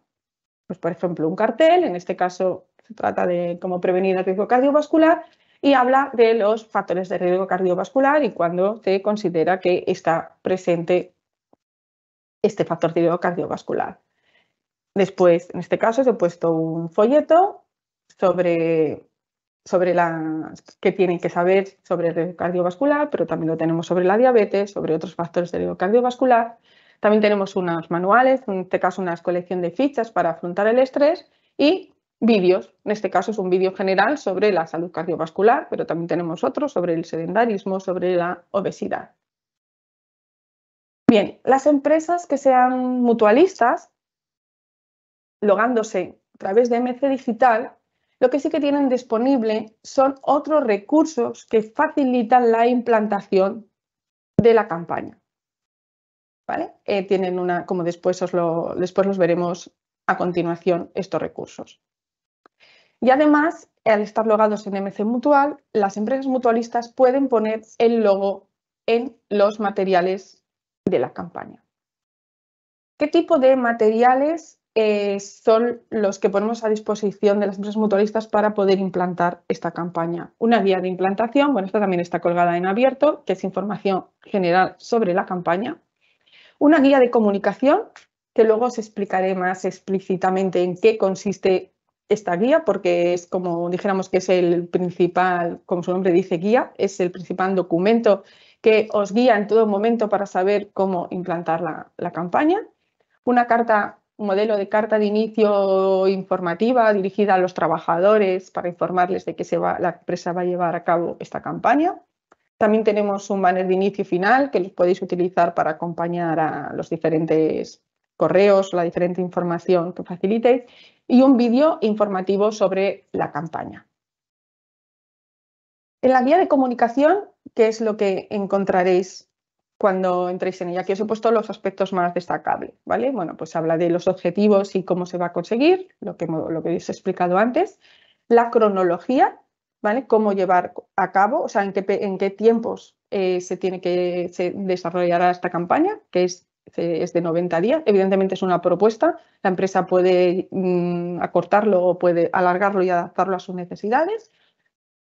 pues, por ejemplo, un cartel, en este caso se trata de cómo prevenir el riesgo cardiovascular, y habla de los factores de riesgo cardiovascular y cuándo se considera que está presente este factor de riesgo cardiovascular. Después, en este caso, se he puesto un folleto sobre, sobre que tienen que saber sobre el riesgo cardiovascular, pero también lo tenemos sobre la diabetes, sobre otros factores de riesgo cardiovascular también tenemos unos manuales, en este caso una colección de fichas para afrontar el estrés y vídeos. En este caso es un vídeo general sobre la salud cardiovascular, pero también tenemos otros sobre el sedentarismo, sobre la obesidad. Bien, las empresas que sean mutualistas, logándose a través de MC Digital, lo que sí que tienen disponible son otros recursos que facilitan la implantación de la campaña. Eh, tienen una, como después, los veremos a continuación, estos recursos. Y además, al estar logados en MC Mutual, las empresas mutualistas pueden poner el logo en los materiales de la campaña. ¿Qué tipo de materiales eh, son los que ponemos a disposición de las empresas mutualistas para poder implantar esta campaña? Una guía de implantación, bueno, esta también está colgada en abierto, que es información general sobre la campaña una guía de comunicación, que luego os explicaré más explícitamente en qué consiste esta guía, porque es como dijéramos que es el principal, como su nombre dice, guía, es el principal documento que os guía en todo momento para saber cómo implantar la, campaña. Una carta, un modelo de carta de inicio informativa dirigida a los trabajadores para informarles de que se va, la empresa va a llevar a cabo esta campaña. También tenemos un banner de inicio y final que los podéis utilizar para acompañar a los diferentes correos, la diferente información que facilitéis y un vídeo informativo sobre la campaña. En la guía de comunicación, ¿qué es lo que encontraréis cuando entréis en ella? Aquí os he puesto los aspectos más destacables, ¿vale? Bueno, pues habla de los objetivos y cómo se va a conseguir, lo que, lo que os he explicado antes, la cronología Cómo llevar a cabo, o sea, en qué, tiempos eh, se tiene que se desarrollará esta campaña, que es, eh, de 90 días. Evidentemente es una propuesta, la empresa puede mm, acortarlo o puede alargarlo y adaptarlo a sus necesidades.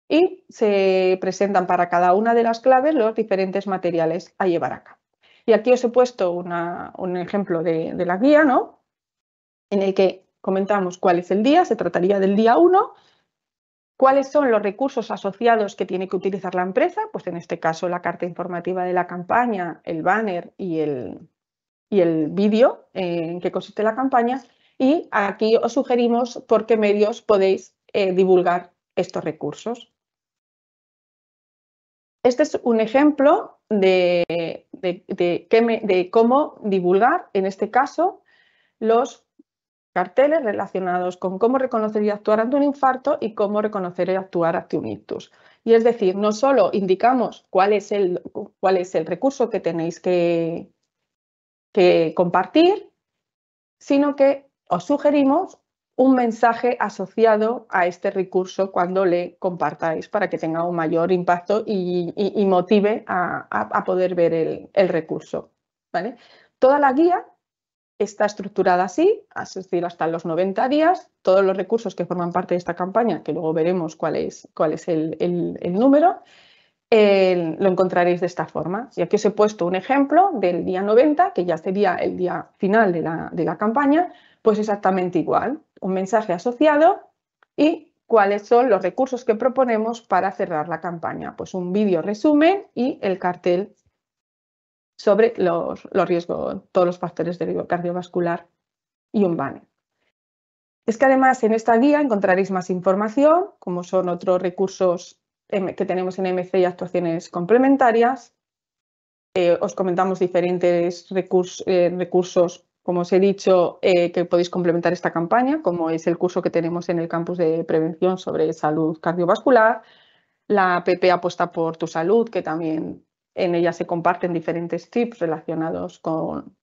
Y se presentan para cada una de las claves los diferentes materiales a llevar a cabo. Y aquí os he puesto un ejemplo de, de, la guía, ¿no? En el que comentamos cuál es el día, se trataría del día 1 ¿Cuáles son los recursos asociados que tiene que utilizar la empresa? Pues en este caso la carta informativa de la campaña, el banner y el, y el vídeo en que consiste la campaña. Y aquí os sugerimos por qué medios podéis eh, divulgar estos recursos. Este es un ejemplo de, de, de cómo divulgar, en este caso, los carteles relacionados con cómo reconocer y actuar ante un infarto y cómo reconocer y actuar ante un ictus. Y es decir, no solo indicamos cuál es el, cuál es el recurso que tenéis que, compartir, sino que os sugerimos un mensaje asociado a este recurso cuando le compartáis para que tenga un mayor impacto y, motive a, poder ver el, el recurso. ¿vale? Toda la guía está estructurada así, es decir, hasta los 90 días, todos los recursos que forman parte de esta campaña, que luego veremos cuál es, cuál es el, número, lo encontraréis de esta forma. Y aquí os he puesto un ejemplo del día 90, que ya sería el día final de la, de la campaña, pues exactamente igual, un mensaje asociado y cuáles son los recursos que proponemos para cerrar la campaña. Pues un vídeo resumen y el cartel sobre los, riesgos, todos los factores de riesgo cardiovascular y un banner Es que además en esta guía encontraréis más información, como son otros recursos em, que tenemos en MC y actuaciones complementarias. Eh, os comentamos diferentes recursos, eh, recursos como os he dicho, eh, que podéis complementar esta campaña, como es el curso que tenemos en el campus de prevención sobre salud cardiovascular, la PP apuesta por tu salud, que también en ella se comparten diferentes tips relacionados con,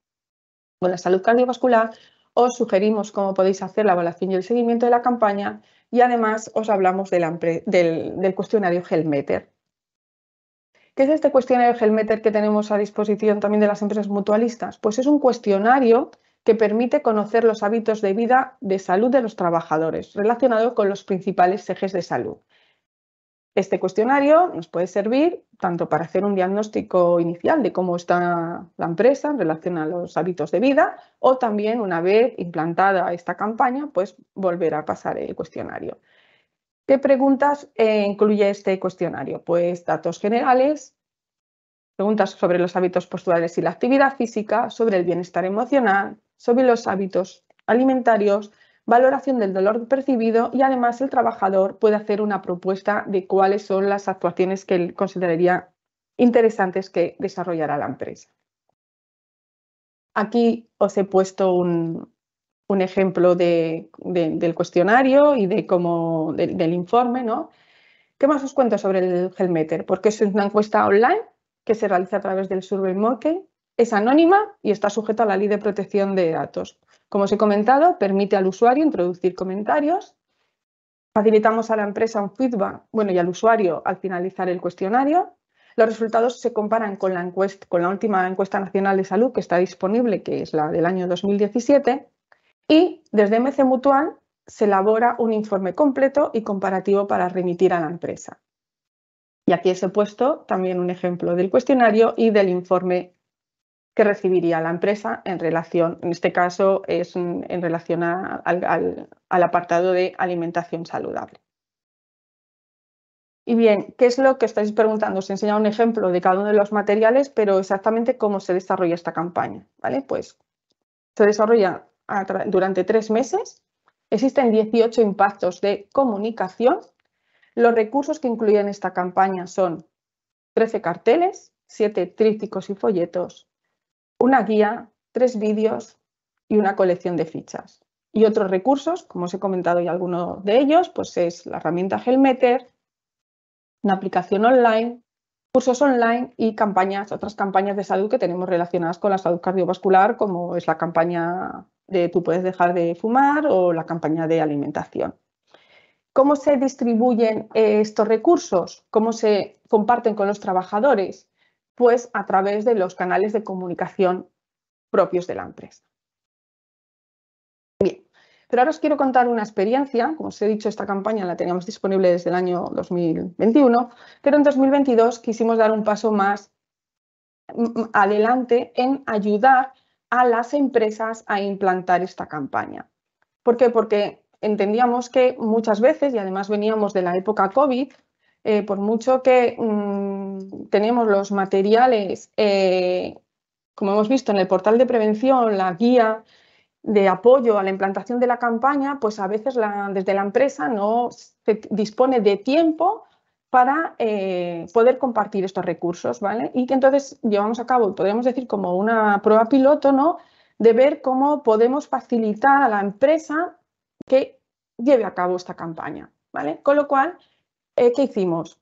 la salud cardiovascular. Os sugerimos cómo podéis hacer la evaluación y el seguimiento de la campaña y además os hablamos del, cuestionario Helmeter. ¿Qué es este cuestionario Helmeter que tenemos a disposición también de las empresas mutualistas? Pues es un cuestionario que permite conocer los hábitos de vida de salud de los trabajadores relacionado con los principales ejes de salud. Este cuestionario nos puede servir tanto para hacer un diagnóstico inicial de cómo está la empresa en relación a los hábitos de vida o también una vez implantada esta campaña, pues volver a pasar el cuestionario. ¿Qué preguntas eh, incluye este cuestionario? Pues datos generales, preguntas sobre los hábitos posturales y la actividad física, sobre el bienestar emocional, sobre los hábitos alimentarios, valoración del dolor percibido y además el trabajador puede hacer una propuesta de cuáles son las actuaciones que él consideraría interesantes que desarrollará la empresa. Aquí os he puesto un, ejemplo del cuestionario y de cómo, del informe. ¿no? ¿Qué más os cuento sobre el Helmeter? Porque es una encuesta online que se realiza a través del SurveyMonkey, es anónima y está sujeta a la ley de protección de datos. Como os he comentado, permite al usuario introducir comentarios, facilitamos a la empresa un feedback, bueno, y al usuario al finalizar el cuestionario. Los resultados se comparan con la, con la última encuesta nacional de salud que está disponible, que es la del año 2017, y desde MC Mutual se elabora un informe completo y comparativo para remitir a la empresa. Y aquí os he puesto también un ejemplo del cuestionario y del informe que recibiría la empresa en relación, en este caso es en relación al, apartado de alimentación saludable. Y bien, ¿qué es lo que estáis preguntando? Os he enseñado un ejemplo de cada uno de los materiales, pero exactamente cómo se desarrolla esta campaña. ¿vale? Pues se desarrolla durante tres meses, existen 18 impactos de comunicación. Los recursos que incluyen esta campaña son 13 carteles, 7 trípticos y folletos, una guía, tres vídeos y una colección de fichas. Y otros recursos, como os he comentado y algunos de ellos, pues es la herramienta Helmeter, una aplicación online, cursos online y campañas, otras campañas de salud que tenemos relacionadas con la salud cardiovascular, como es la campaña de tú puedes dejar de fumar o la campaña de alimentación. ¿Cómo se distribuyen eh, estos recursos? ¿Cómo se comparten con los trabajadores? pues a través de los canales de comunicación propios de la empresa. Bien, pero ahora os quiero contar una experiencia. Como os he dicho, esta campaña la teníamos disponible desde el año 2021, pero en 2022 quisimos dar un paso más adelante en ayudar a las empresas a implantar esta campaña. ¿Por qué? Porque entendíamos que muchas veces, y además veníamos de la época COVID, eh, por mucho que mm, tenemos los materiales, eh, como hemos visto en el portal de prevención, la guía de apoyo a la implantación de la campaña, pues a veces desde la empresa no se dispone de tiempo para eh, poder compartir estos recursos, ¿vale? Y que entonces llevamos a cabo, podríamos decir, como una prueba piloto, ¿no? De ver cómo podemos facilitar a la empresa que lleve a cabo esta campaña, ¿vale? Con lo cual, eh, ¿qué hicimos?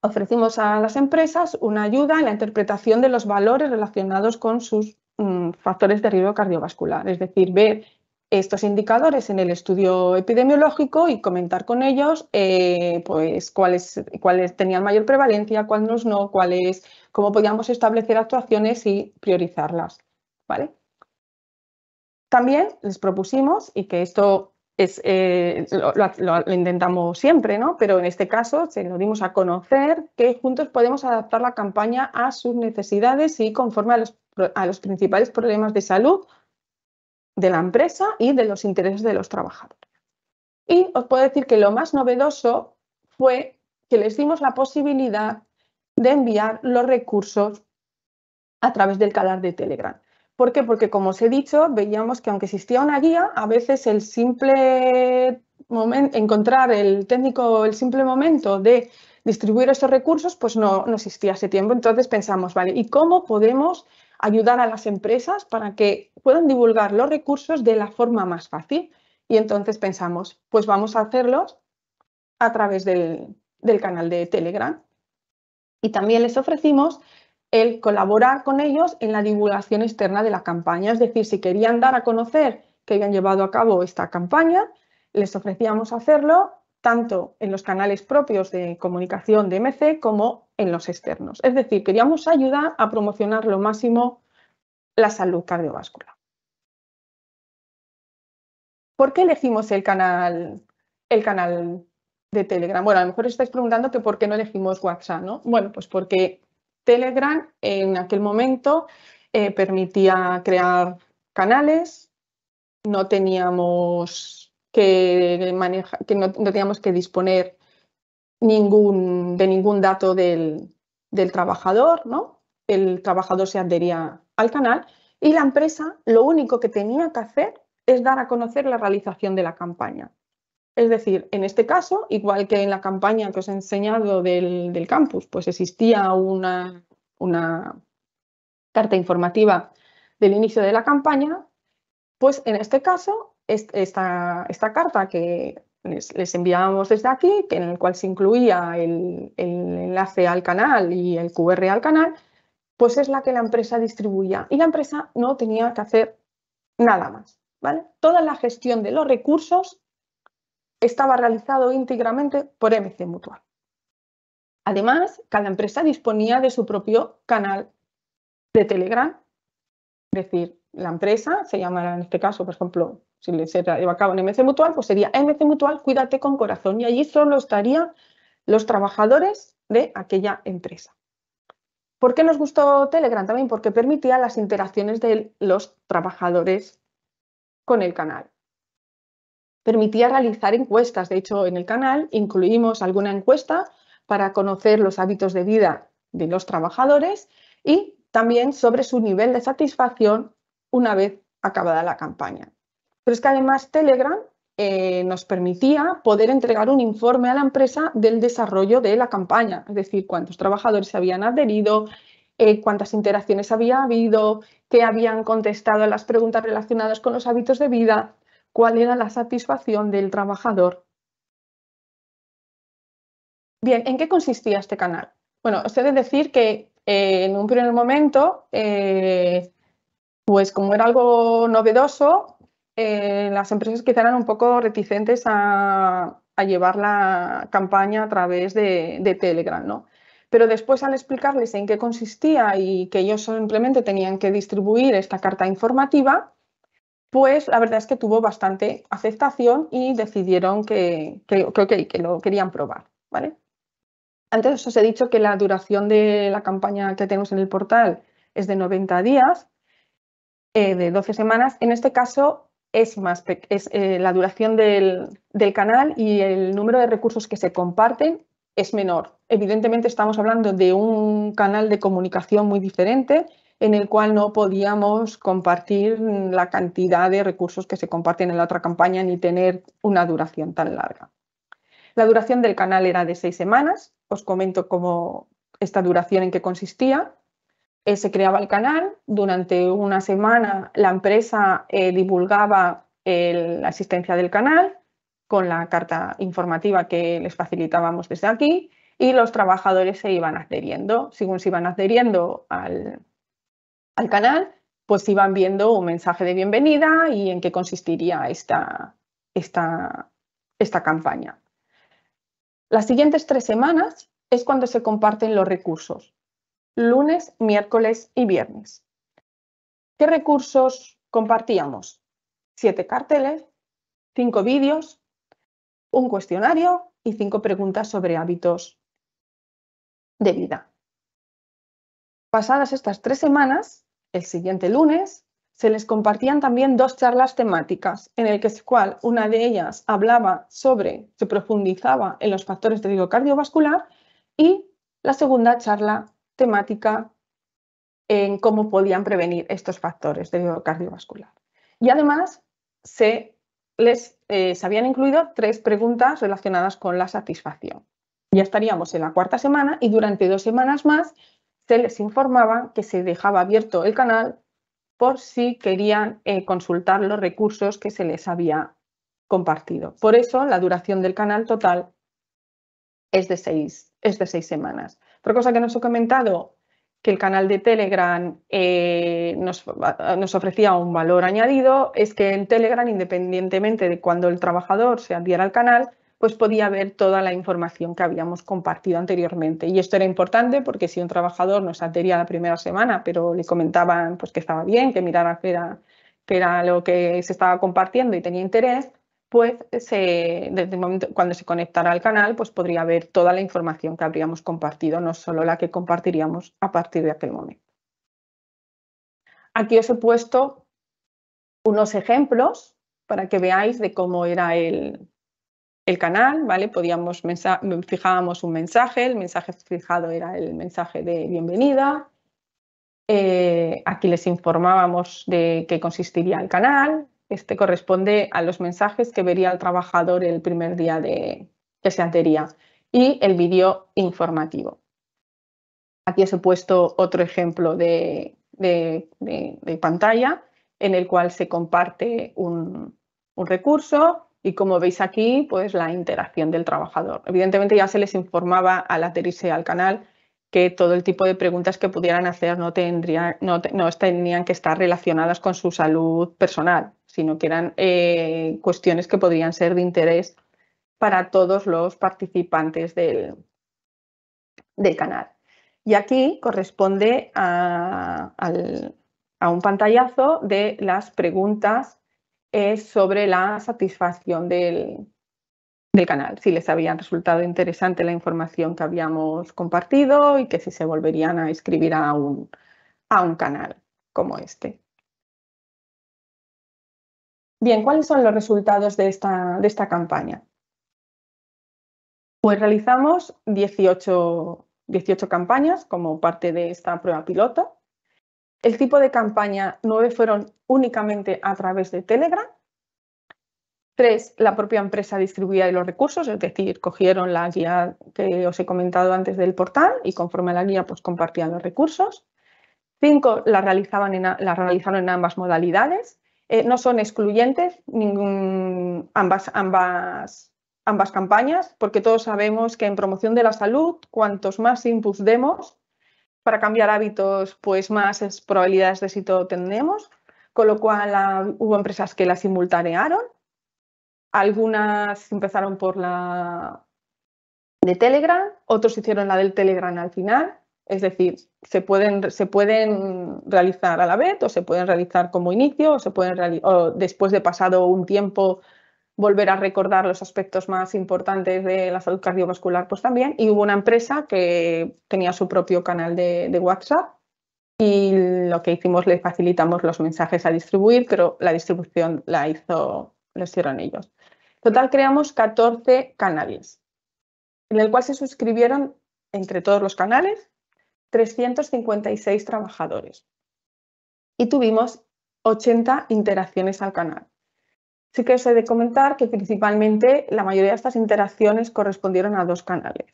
Ofrecimos a las empresas una ayuda en la interpretación de los valores relacionados con sus mm, factores de riesgo cardiovascular, es decir, ver estos indicadores en el estudio epidemiológico y comentar con ellos eh, pues, cuáles, cuáles tenían mayor prevalencia, cuáles no, cuáles, cómo podíamos establecer actuaciones y priorizarlas. ¿vale? También les propusimos, y que esto eh, lo, intentamos siempre, ¿no? Pero en este caso se nos dimos a conocer que juntos podemos adaptar la campaña a sus necesidades y conforme a los, a los principales problemas de salud de la empresa y de los intereses de los trabajadores. Y os puedo decir que lo más novedoso fue que les dimos la posibilidad de enviar los recursos a través del canal de Telegram. ¿Por qué? Porque, como os he dicho, veíamos que aunque existía una guía, a veces el simple momento, encontrar el técnico, el simple momento de distribuir esos recursos, pues no, no existía ese tiempo. Entonces pensamos, vale, ¿y cómo podemos ayudar a las empresas para que puedan divulgar los recursos de la forma más fácil? Y entonces pensamos, pues vamos a hacerlos a través del, del canal de Telegram. Y también les ofrecimos el colaborar con ellos en la divulgación externa de la campaña. Es decir, si querían dar a conocer que habían llevado a cabo esta campaña, les ofrecíamos hacerlo tanto en los canales propios de comunicación de MC como en los externos. Es decir, queríamos ayudar a promocionar lo máximo la salud cardiovascular. ¿Por qué elegimos el canal, el canal de Telegram? Bueno, a lo mejor estáis preguntando por qué no elegimos WhatsApp, ¿no? Bueno, pues porque Telegram en aquel momento eh, permitía crear canales, no teníamos que, teníamos que disponer de ningún dato del, del trabajador, ¿no? El trabajador se adhería al canal y la empresa lo único que tenía que hacer es dar a conocer la realización de la campaña. Es decir, en este caso, igual que en la campaña que os he enseñado del, campus, pues existía una, carta informativa del inicio de la campaña, pues en este caso, esta, carta que les, enviábamos desde aquí, que en el cual se incluía el, enlace al canal y el QR al canal, pues es la que la empresa distribuía y la empresa no tenía que hacer nada más. ¿vale? Toda la gestión de los recursos estaba realizado íntegramente por MC Mutual. Además, cada empresa disponía de su propio canal de Telegram. Es decir, la empresa se llamará en este caso, por ejemplo, si se lleva a cabo en MC Mutual, pues sería MC Mutual, cuídate con corazón. Y allí solo estarían los trabajadores de aquella empresa. ¿Por qué nos gustó Telegram? También porque permitía las interacciones de los trabajadores con el canal permitía realizar encuestas. De hecho, en el canal incluimos alguna encuesta para conocer los hábitos de vida de los trabajadores y también sobre su nivel de satisfacción una vez acabada la campaña. Pero es que además Telegram eh, nos permitía poder entregar un informe a la empresa del desarrollo de la campaña, es decir, cuántos trabajadores se habían adherido, eh, cuántas interacciones había habido, qué habían contestado a las preguntas relacionadas con los hábitos de vida, cuál era la satisfacción del trabajador. Bien, ¿en qué consistía este canal? Bueno, os he de decir que eh, en un primer momento, eh, pues como era algo novedoso, eh, las empresas quizá eran un poco reticentes a, llevar la campaña a través de, de Telegram, ¿no? pero después al explicarles en qué consistía y que ellos simplemente tenían que distribuir esta carta informativa, pues la verdad es que tuvo bastante aceptación y decidieron que, que, lo querían probar. ¿vale? Antes os he dicho que la duración de la campaña que tenemos en el portal es de 90 días, eh, de 12 semanas. En este caso es más es, eh, la duración del canal y el número de recursos que se comparten es menor. Evidentemente estamos hablando de un canal de comunicación muy diferente en el cual no podíamos compartir la cantidad de recursos que se comparten en la otra campaña ni tener una duración tan larga. La duración del canal era de seis semanas. Os comento cómo esta duración en qué consistía. Eh, se creaba el canal. Durante una semana la empresa eh, divulgaba la existencia del canal con la carta informativa que les facilitábamos desde aquí y los trabajadores se iban adheriendo. Según se iban adheriendo al, al canal, pues iban viendo un mensaje de bienvenida y en qué consistiría esta, esta campaña. Las siguientes tres semanas es cuando se comparten los recursos, lunes, miércoles y viernes. ¿Qué recursos compartíamos? Siete carteles, cinco vídeos, un cuestionario y cinco preguntas sobre hábitos de vida. Pasadas estas tres semanas, el siguiente lunes, se les compartían también dos charlas temáticas, en el que cual una de ellas hablaba sobre, se profundizaba en los factores de riesgo cardiovascular y la segunda charla temática en cómo podían prevenir estos factores de riesgo cardiovascular. Y además se les eh, se habían incluido tres preguntas relacionadas con la satisfacción. Ya estaríamos en la cuarta semana y durante dos semanas más se les informaba que se dejaba abierto el canal por si querían eh, consultar los recursos que se les había compartido. Por eso la duración del canal total es de seis, es de semanas. Otra cosa que nos he comentado, que el canal de Telegram eh, nos, nos, ofrecía un valor añadido, es que en Telegram, independientemente de cuando el trabajador se adhiera al canal, pues podía ver toda la información que habíamos compartido anteriormente. Y esto era importante porque si un trabajador nos adhería la primera semana, pero le comentaban pues, que estaba bien, que mirara que era, que era lo que se estaba compartiendo y tenía interés, pues desde el momento, cuando se conectara al canal, pues podría ver toda la información que habríamos compartido, no solo la que compartiríamos a partir de aquel momento. Aquí os he puesto unos ejemplos para que veáis de cómo era el, el canal, ¿vale? Podíamos fijábamos un mensaje, el mensaje fijado era el mensaje de bienvenida. Eh, aquí les informábamos de qué consistiría el canal. Este corresponde a los mensajes que vería el trabajador el primer día de, que se adhería. Y el vídeo informativo. Aquí os he puesto otro ejemplo de, pantalla en el cual se comparte un, un recurso y como veis aquí, pues la interacción del trabajador. Evidentemente ya se les informaba al adherirse al canal que todo el tipo de preguntas que pudieran hacer no, tenían que estar relacionadas con su salud personal, sino que eran eh, cuestiones que podrían ser de interés para todos los participantes del, canal. Y aquí corresponde a un pantallazo de las preguntas es sobre la satisfacción del, canal, si les había resultado interesante la información que habíamos compartido y que si se volverían a inscribir a un, canal como este. Bien, ¿cuáles son los resultados de esta, campaña? Pues realizamos 18, 18 campañas como parte de esta prueba piloto el tipo de campaña, nueve fueron únicamente a través de Telegram. Tres, la propia empresa distribuía los recursos, es decir, cogieron la guía que os he comentado antes del portal y conforme a la guía pues compartían los recursos. Cinco, la, realizaban en, la realizaron en ambas modalidades. Eh, no son excluyentes ambas, ambas, ambas campañas, porque todos sabemos que en promoción de la salud, cuantos más inputs demos, para cambiar hábitos, pues más probabilidades de éxito tenemos con lo cual ah, hubo empresas que la simultanearon. Algunas empezaron por la de Telegram, otros hicieron la del Telegram al final. Es decir, se pueden, se pueden realizar a la vez o se pueden realizar como inicio o, se pueden o después de pasado un tiempo volver a recordar los aspectos más importantes de la salud cardiovascular, pues también. Y hubo una empresa que tenía su propio canal de, WhatsApp y lo que hicimos, le facilitamos los mensajes a distribuir, pero la distribución la hizo, lo hicieron ellos. Total, creamos 14 canales, en el cual se suscribieron entre todos los canales 356 trabajadores y tuvimos 80 interacciones al canal. Sí que os he de comentar que principalmente la mayoría de estas interacciones correspondieron a dos canales.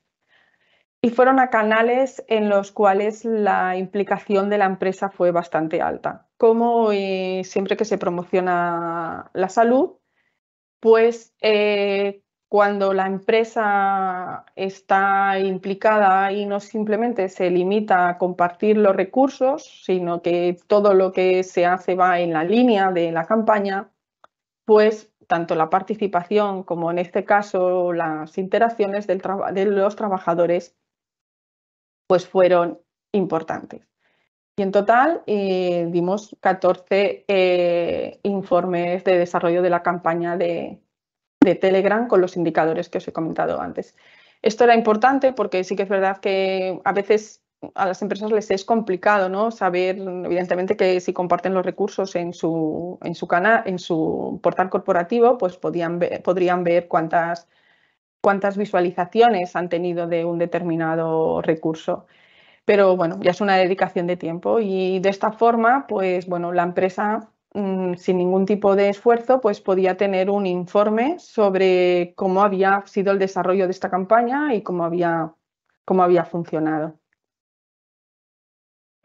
Y fueron a canales en los cuales la implicación de la empresa fue bastante alta. Como eh, siempre que se promociona la salud, pues eh, cuando la empresa está implicada y no simplemente se limita a compartir los recursos, sino que todo lo que se hace va en la línea de la campaña, pues tanto la participación como en este caso las interacciones de los trabajadores pues fueron importantes. Y en total eh, dimos 14 eh, informes de desarrollo de la campaña de, Telegram con los indicadores que os he comentado antes. Esto era importante porque sí que es verdad que a veces a las empresas les es complicado ¿no? saber, evidentemente, que si comparten los recursos en su, en su, en su portal corporativo, pues podían podrían ver cuántas, cuántas visualizaciones han tenido de un determinado recurso. Pero bueno, ya es una dedicación de tiempo y de esta forma, pues bueno, la empresa mm, sin ningún tipo de esfuerzo, pues podía tener un informe sobre cómo había sido el desarrollo de esta campaña y cómo había, cómo había funcionado.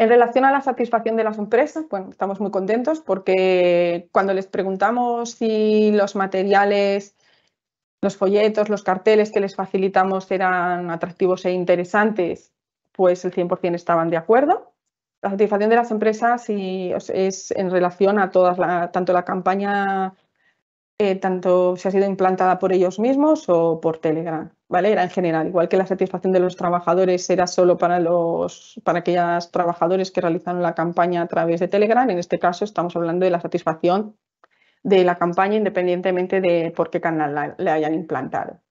En relación a la satisfacción de las empresas, bueno, estamos muy contentos porque cuando les preguntamos si los materiales, los folletos, los carteles que les facilitamos eran atractivos e interesantes, pues el 100% estaban de acuerdo. La satisfacción de las empresas y, es en relación a todas, la, tanto la campaña, eh, tanto si ha sido implantada por ellos mismos o por Telegram. Era en general, igual que la satisfacción de los trabajadores era solo para los para aquellos trabajadores que realizaron la campaña a través de Telegram, en este caso estamos hablando de la satisfacción de la campaña independientemente de por qué canal la, le hayan implantado.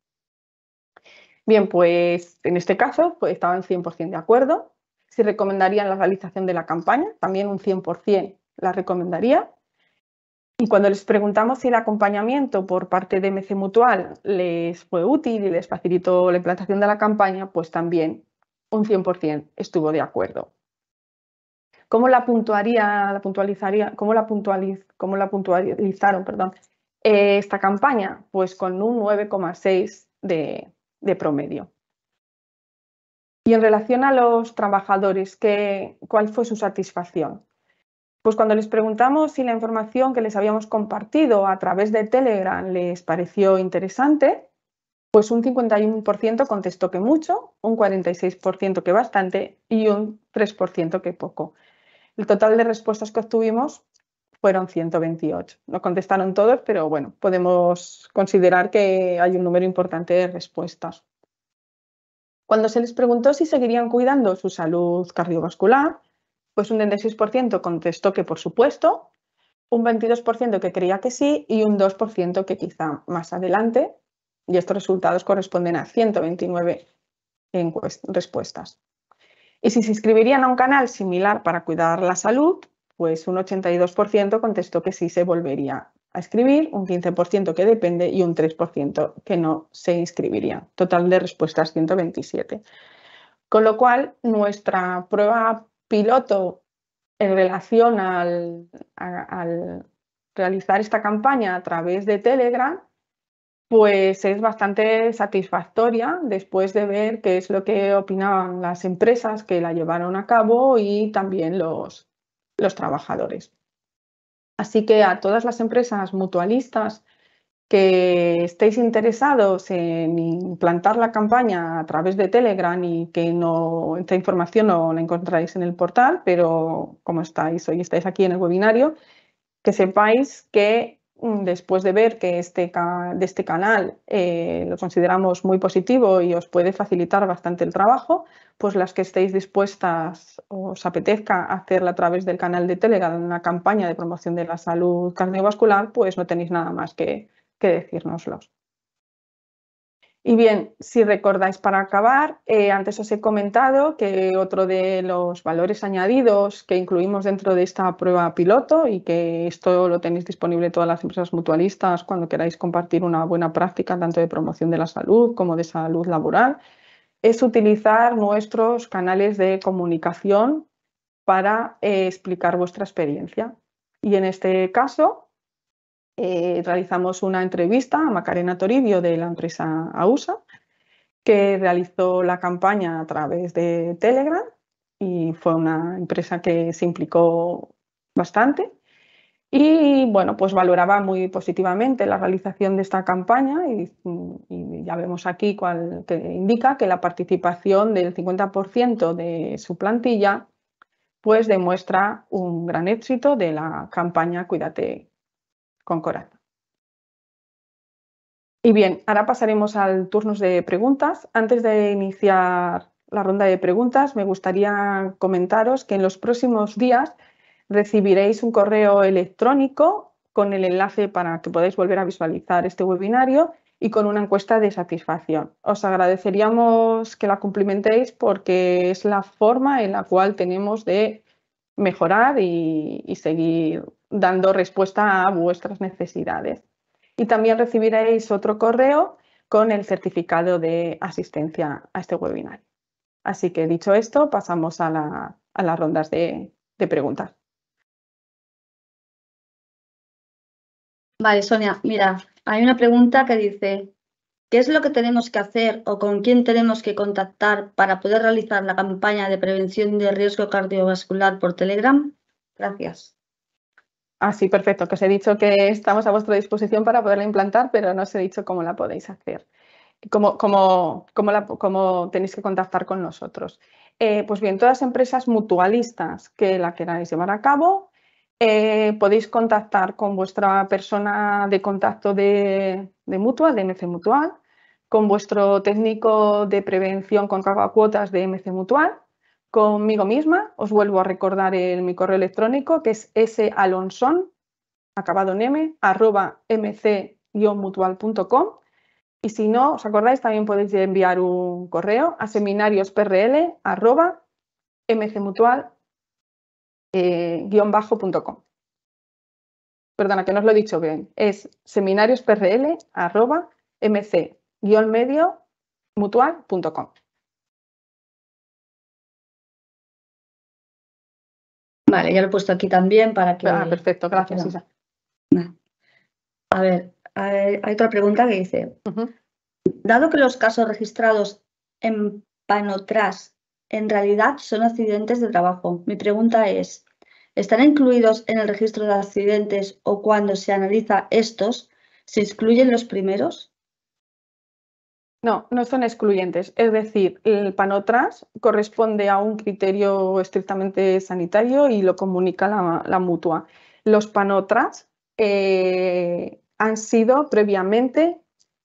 Bien, pues en este caso pues, estaban 100% de acuerdo. Si recomendarían la realización de la campaña, también un 100% la recomendaría. Y cuando les preguntamos si el acompañamiento por parte de MC Mutual les fue útil y les facilitó la implantación de la campaña, pues también un 100% estuvo de acuerdo. ¿Cómo la puntualizaron esta campaña? Pues con un 9,6 de, promedio. Y en relación a los trabajadores, ¿cuál fue su satisfacción? Pues cuando les preguntamos si la información que les habíamos compartido a través de Telegram les pareció interesante, pues un 51% contestó que mucho, un 46% que bastante y un 3% que poco. El total de respuestas que obtuvimos fueron 128. No contestaron todos, pero bueno, podemos considerar que hay un número importante de respuestas. Cuando se les preguntó si seguirían cuidando su salud cardiovascular, pues un 36% contestó que por supuesto, un 22% que creía que sí y un 2% que quizá más adelante. Y estos resultados corresponden a 129 respuestas. Y si se inscribirían a un canal similar para cuidar la salud, pues un 82% contestó que sí se volvería a escribir, un 15% que depende y un 3% que no se inscribiría. Total de respuestas 127. Con lo cual, nuestra prueba piloto en relación al, realizar esta campaña a través de Telegram, pues es bastante satisfactoria después de ver qué es lo que opinaban las empresas que la llevaron a cabo y también los, los trabajadores. Así que a todas las empresas mutualistas que estéis interesados en implantar la campaña a través de Telegram y que no, esta información no la encontráis en el portal, pero como estáis hoy, estáis aquí en el webinario, que sepáis que mm, después de ver que este, de este canal eh, lo consideramos muy positivo y os puede facilitar bastante el trabajo, pues las que estéis dispuestas, o os apetezca hacerla a través del canal de Telegram, una campaña de promoción de la salud cardiovascular, pues no tenéis nada más que que decírnoslos. Y bien, si recordáis para acabar, eh, antes os he comentado que otro de los valores añadidos que incluimos dentro de esta prueba piloto y que esto lo tenéis disponible todas las empresas mutualistas cuando queráis compartir una buena práctica tanto de promoción de la salud como de salud laboral, es utilizar nuestros canales de comunicación para eh, explicar vuestra experiencia. Y en este caso, eh, realizamos una entrevista a Macarena Toribio de la empresa AUSA, que realizó la campaña a través de Telegram y fue una empresa que se implicó bastante. Y bueno, pues valoraba muy positivamente la realización de esta campaña y, ya vemos aquí cuál que indica que la participación del 50% de su plantilla pues demuestra un gran éxito de la campaña Cuídate con corazón. Y bien, ahora pasaremos al turno de preguntas. Antes de iniciar la ronda de preguntas, me gustaría comentaros que en los próximos días recibiréis un correo electrónico con el enlace para que podáis volver a visualizar este webinario y con una encuesta de satisfacción. Os agradeceríamos que la cumplimentéis porque es la forma en la cual tenemos de mejorar y, y seguir dando respuesta a vuestras necesidades. Y también recibiréis otro correo con el certificado de asistencia a este webinar. Así que dicho esto, pasamos a, las rondas de, de preguntas. Vale, Sonia, mira, hay una pregunta que dice, ¿qué es lo que tenemos que hacer o con quién tenemos que contactar para poder realizar la campaña de prevención de riesgo cardiovascular por Telegram? Gracias. Ah, sí, perfecto, que os he dicho que estamos a vuestra disposición para poderla implantar, pero no os he dicho cómo la podéis hacer, cómo, tenéis que contactar con nosotros. Eh, pues bien, todas las empresas mutualistas que la queráis llevar a cabo, eh, podéis contactar con vuestra persona de contacto de, de mutua, de MC Mutual, con vuestro técnico de prevención con cargo a cuotas de MC Mutual conmigo misma. Os vuelvo a recordar el, mi correo electrónico que es salonson, acabado en m, arroba mc-mutual.com. Y si no os acordáis, también podéis enviar un correo a seminariospRl arroba mcmutual-bajo.com. Eh, Perdona, que no os lo he dicho bien. Es seminariospRl arroba mc-medio mutual.com. Vale, ya lo he puesto aquí también para que. Ah, perfecto, gracias, A ver, hay, otra pregunta que dice: Dado que los casos registrados en Panotras en realidad son accidentes de trabajo, mi pregunta es: ¿están incluidos en el registro de accidentes o cuando se analiza estos, se excluyen los primeros? No, no son excluyentes. Es decir, el panotras corresponde a un criterio estrictamente sanitario y lo comunica la, mutua. Los panotras eh, han sido previamente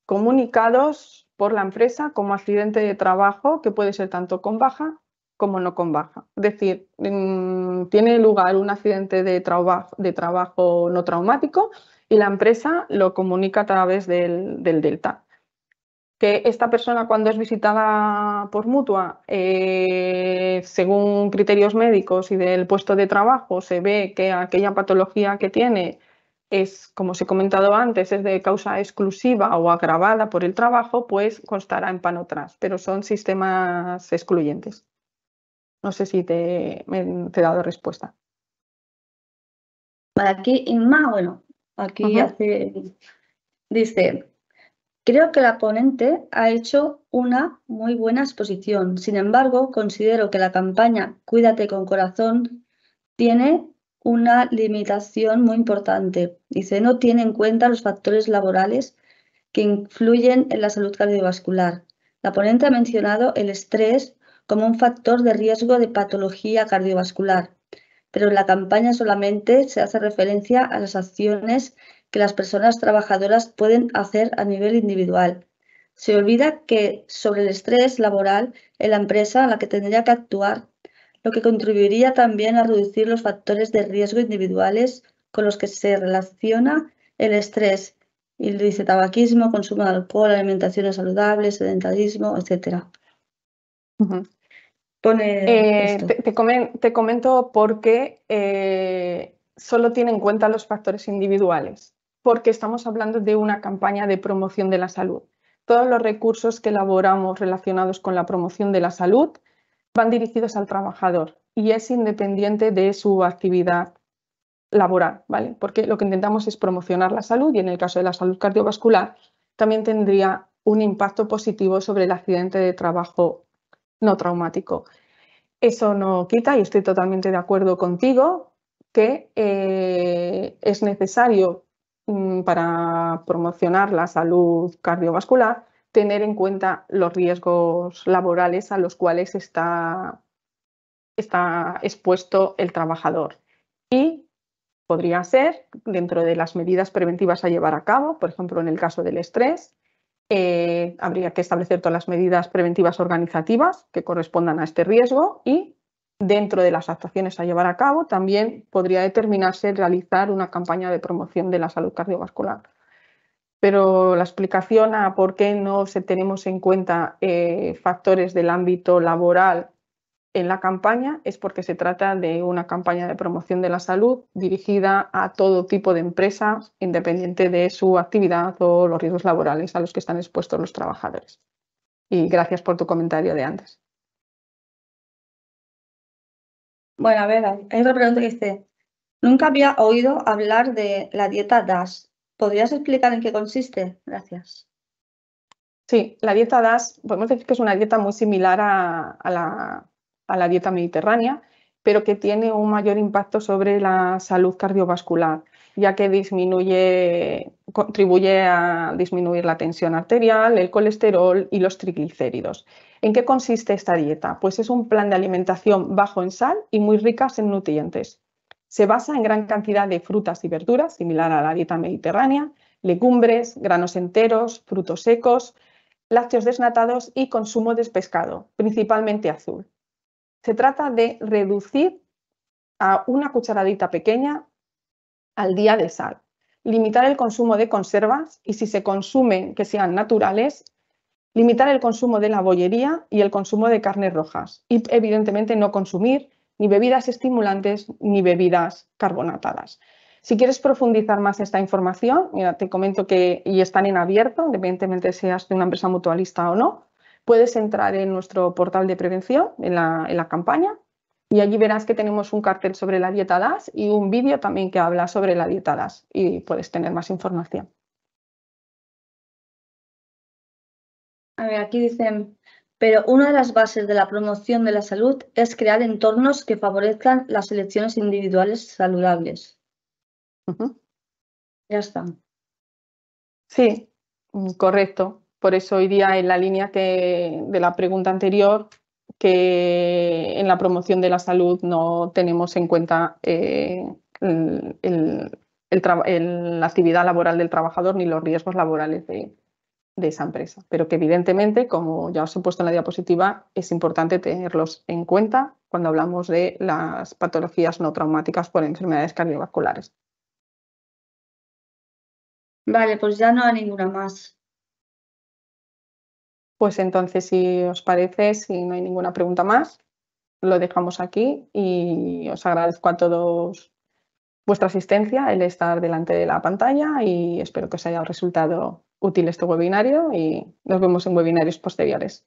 comunicados por la empresa como accidente de trabajo, que puede ser tanto con baja como no con baja. Es decir, tiene lugar un accidente de, trabajo no traumático y la empresa lo comunica a través del, del delta que esta persona cuando es visitada por mutua, eh, según criterios médicos y del puesto de trabajo, se ve que aquella patología que tiene es, como os he comentado antes, es de causa exclusiva o agravada por el trabajo, pues constará en panotras, pero son sistemas excluyentes. No sé si te, he dado respuesta. Aquí, más bueno, aquí hace, dice, Creo que la ponente ha hecho una muy buena exposición. Sin embargo, considero que la campaña Cuídate con Corazón tiene una limitación muy importante. Dice, no tiene en cuenta los factores laborales que influyen en la salud cardiovascular. La ponente ha mencionado el estrés como un factor de riesgo de patología cardiovascular, pero en la campaña solamente se hace referencia a las acciones que las personas trabajadoras pueden hacer a nivel individual. Se olvida que sobre el estrés laboral en la empresa a la que tendría que actuar, lo que contribuiría también a reducir los factores de riesgo individuales con los que se relaciona el estrés. Y dice tabaquismo, consumo de alcohol, alimentación saludable, sedentarismo, etc. Eh, te, comento porque qué eh, solo tiene en cuenta los factores individuales porque estamos hablando de una campaña de promoción de la salud. Todos los recursos que elaboramos relacionados con la promoción de la salud van dirigidos al trabajador y es independiente de su actividad laboral, ¿vale? Porque lo que intentamos es promocionar la salud y en el caso de la salud cardiovascular también tendría un impacto positivo sobre el accidente de trabajo no traumático. Eso no quita, y estoy totalmente de acuerdo contigo, que eh, es necesario Mm, para promocionar la salud cardiovascular, tener en cuenta los riesgos laborales a los cuales está, está expuesto el trabajador. Y podría ser, dentro de las medidas preventivas a llevar a cabo, por ejemplo, en el caso del estrés, eh, habría que establecer todas las medidas preventivas organizativas que correspondan a este riesgo y Dentro de las actuaciones a llevar a cabo, también podría determinarse realizar una campaña de promoción de la salud cardiovascular. Pero la explicación a por qué no se tenemos en cuenta eh, factores del ámbito laboral en la campaña es porque se trata de una campaña de promoción de la salud dirigida a todo tipo de empresas, independiente de su actividad o los riesgos laborales a los que están expuestos los trabajadores. Y gracias por tu comentario de antes. Bueno, a ver, hay otra pregunta que dice, nunca había oído hablar de la dieta DASH. ¿Podrías explicar en qué consiste? Gracias. Sí, la dieta DAS, podemos decir que es una dieta muy similar la, a, la, dieta mediterránea, pero que tiene un mayor impacto sobre la salud cardiovascular ya que disminuye, contribuye a disminuir la tensión arterial, el colesterol y los triglicéridos. ¿En qué consiste esta dieta? Pues es un plan de alimentación bajo en sal y muy ricas en nutrientes. Se basa en gran cantidad de frutas y verduras, similar a la dieta mediterránea, legumbres, granos enteros, frutos secos, lácteos desnatados y consumo de pescado, principalmente azul. Se trata de reducir a una cucharadita pequeña al día de sal. Limitar el consumo de conservas y si se consumen que sean naturales, limitar el consumo de la bollería y el consumo de carnes rojas y evidentemente no consumir ni bebidas estimulantes ni bebidas carbonatadas. Si quieres profundizar más esta información, te comento que y están en abierto, independientemente seas de una empresa mutualista o no, puedes entrar en nuestro portal de prevención, en la campaña, y allí verás que tenemos un cartel sobre la dieta DAS y un vídeo también que habla sobre la dieta DAS y puedes tener más información. A ver, aquí dicen, pero una de las bases de la promoción de la salud es crear entornos que favorezcan las elecciones individuales saludables. Ya está. Sí, mm, correcto. Por eso hoy día en la línea de la pregunta anterior, que en la promoción de la salud no tenemos en cuenta eh, la actividad laboral del trabajador ni los riesgos laborales de, de, esa empresa. Pero que evidentemente, como ya os he puesto en la diapositiva, es importante tenerlos en cuenta cuando hablamos de las patologías no traumáticas por enfermedades cardiovasculares. Vale, pues ya no hay ninguna más. Pues entonces, si os parece, si no hay ninguna pregunta más, lo dejamos aquí y os agradezco a todos vuestra asistencia, el estar delante de la pantalla y espero que os haya resultado útil este webinario y nos vemos en webinarios posteriores.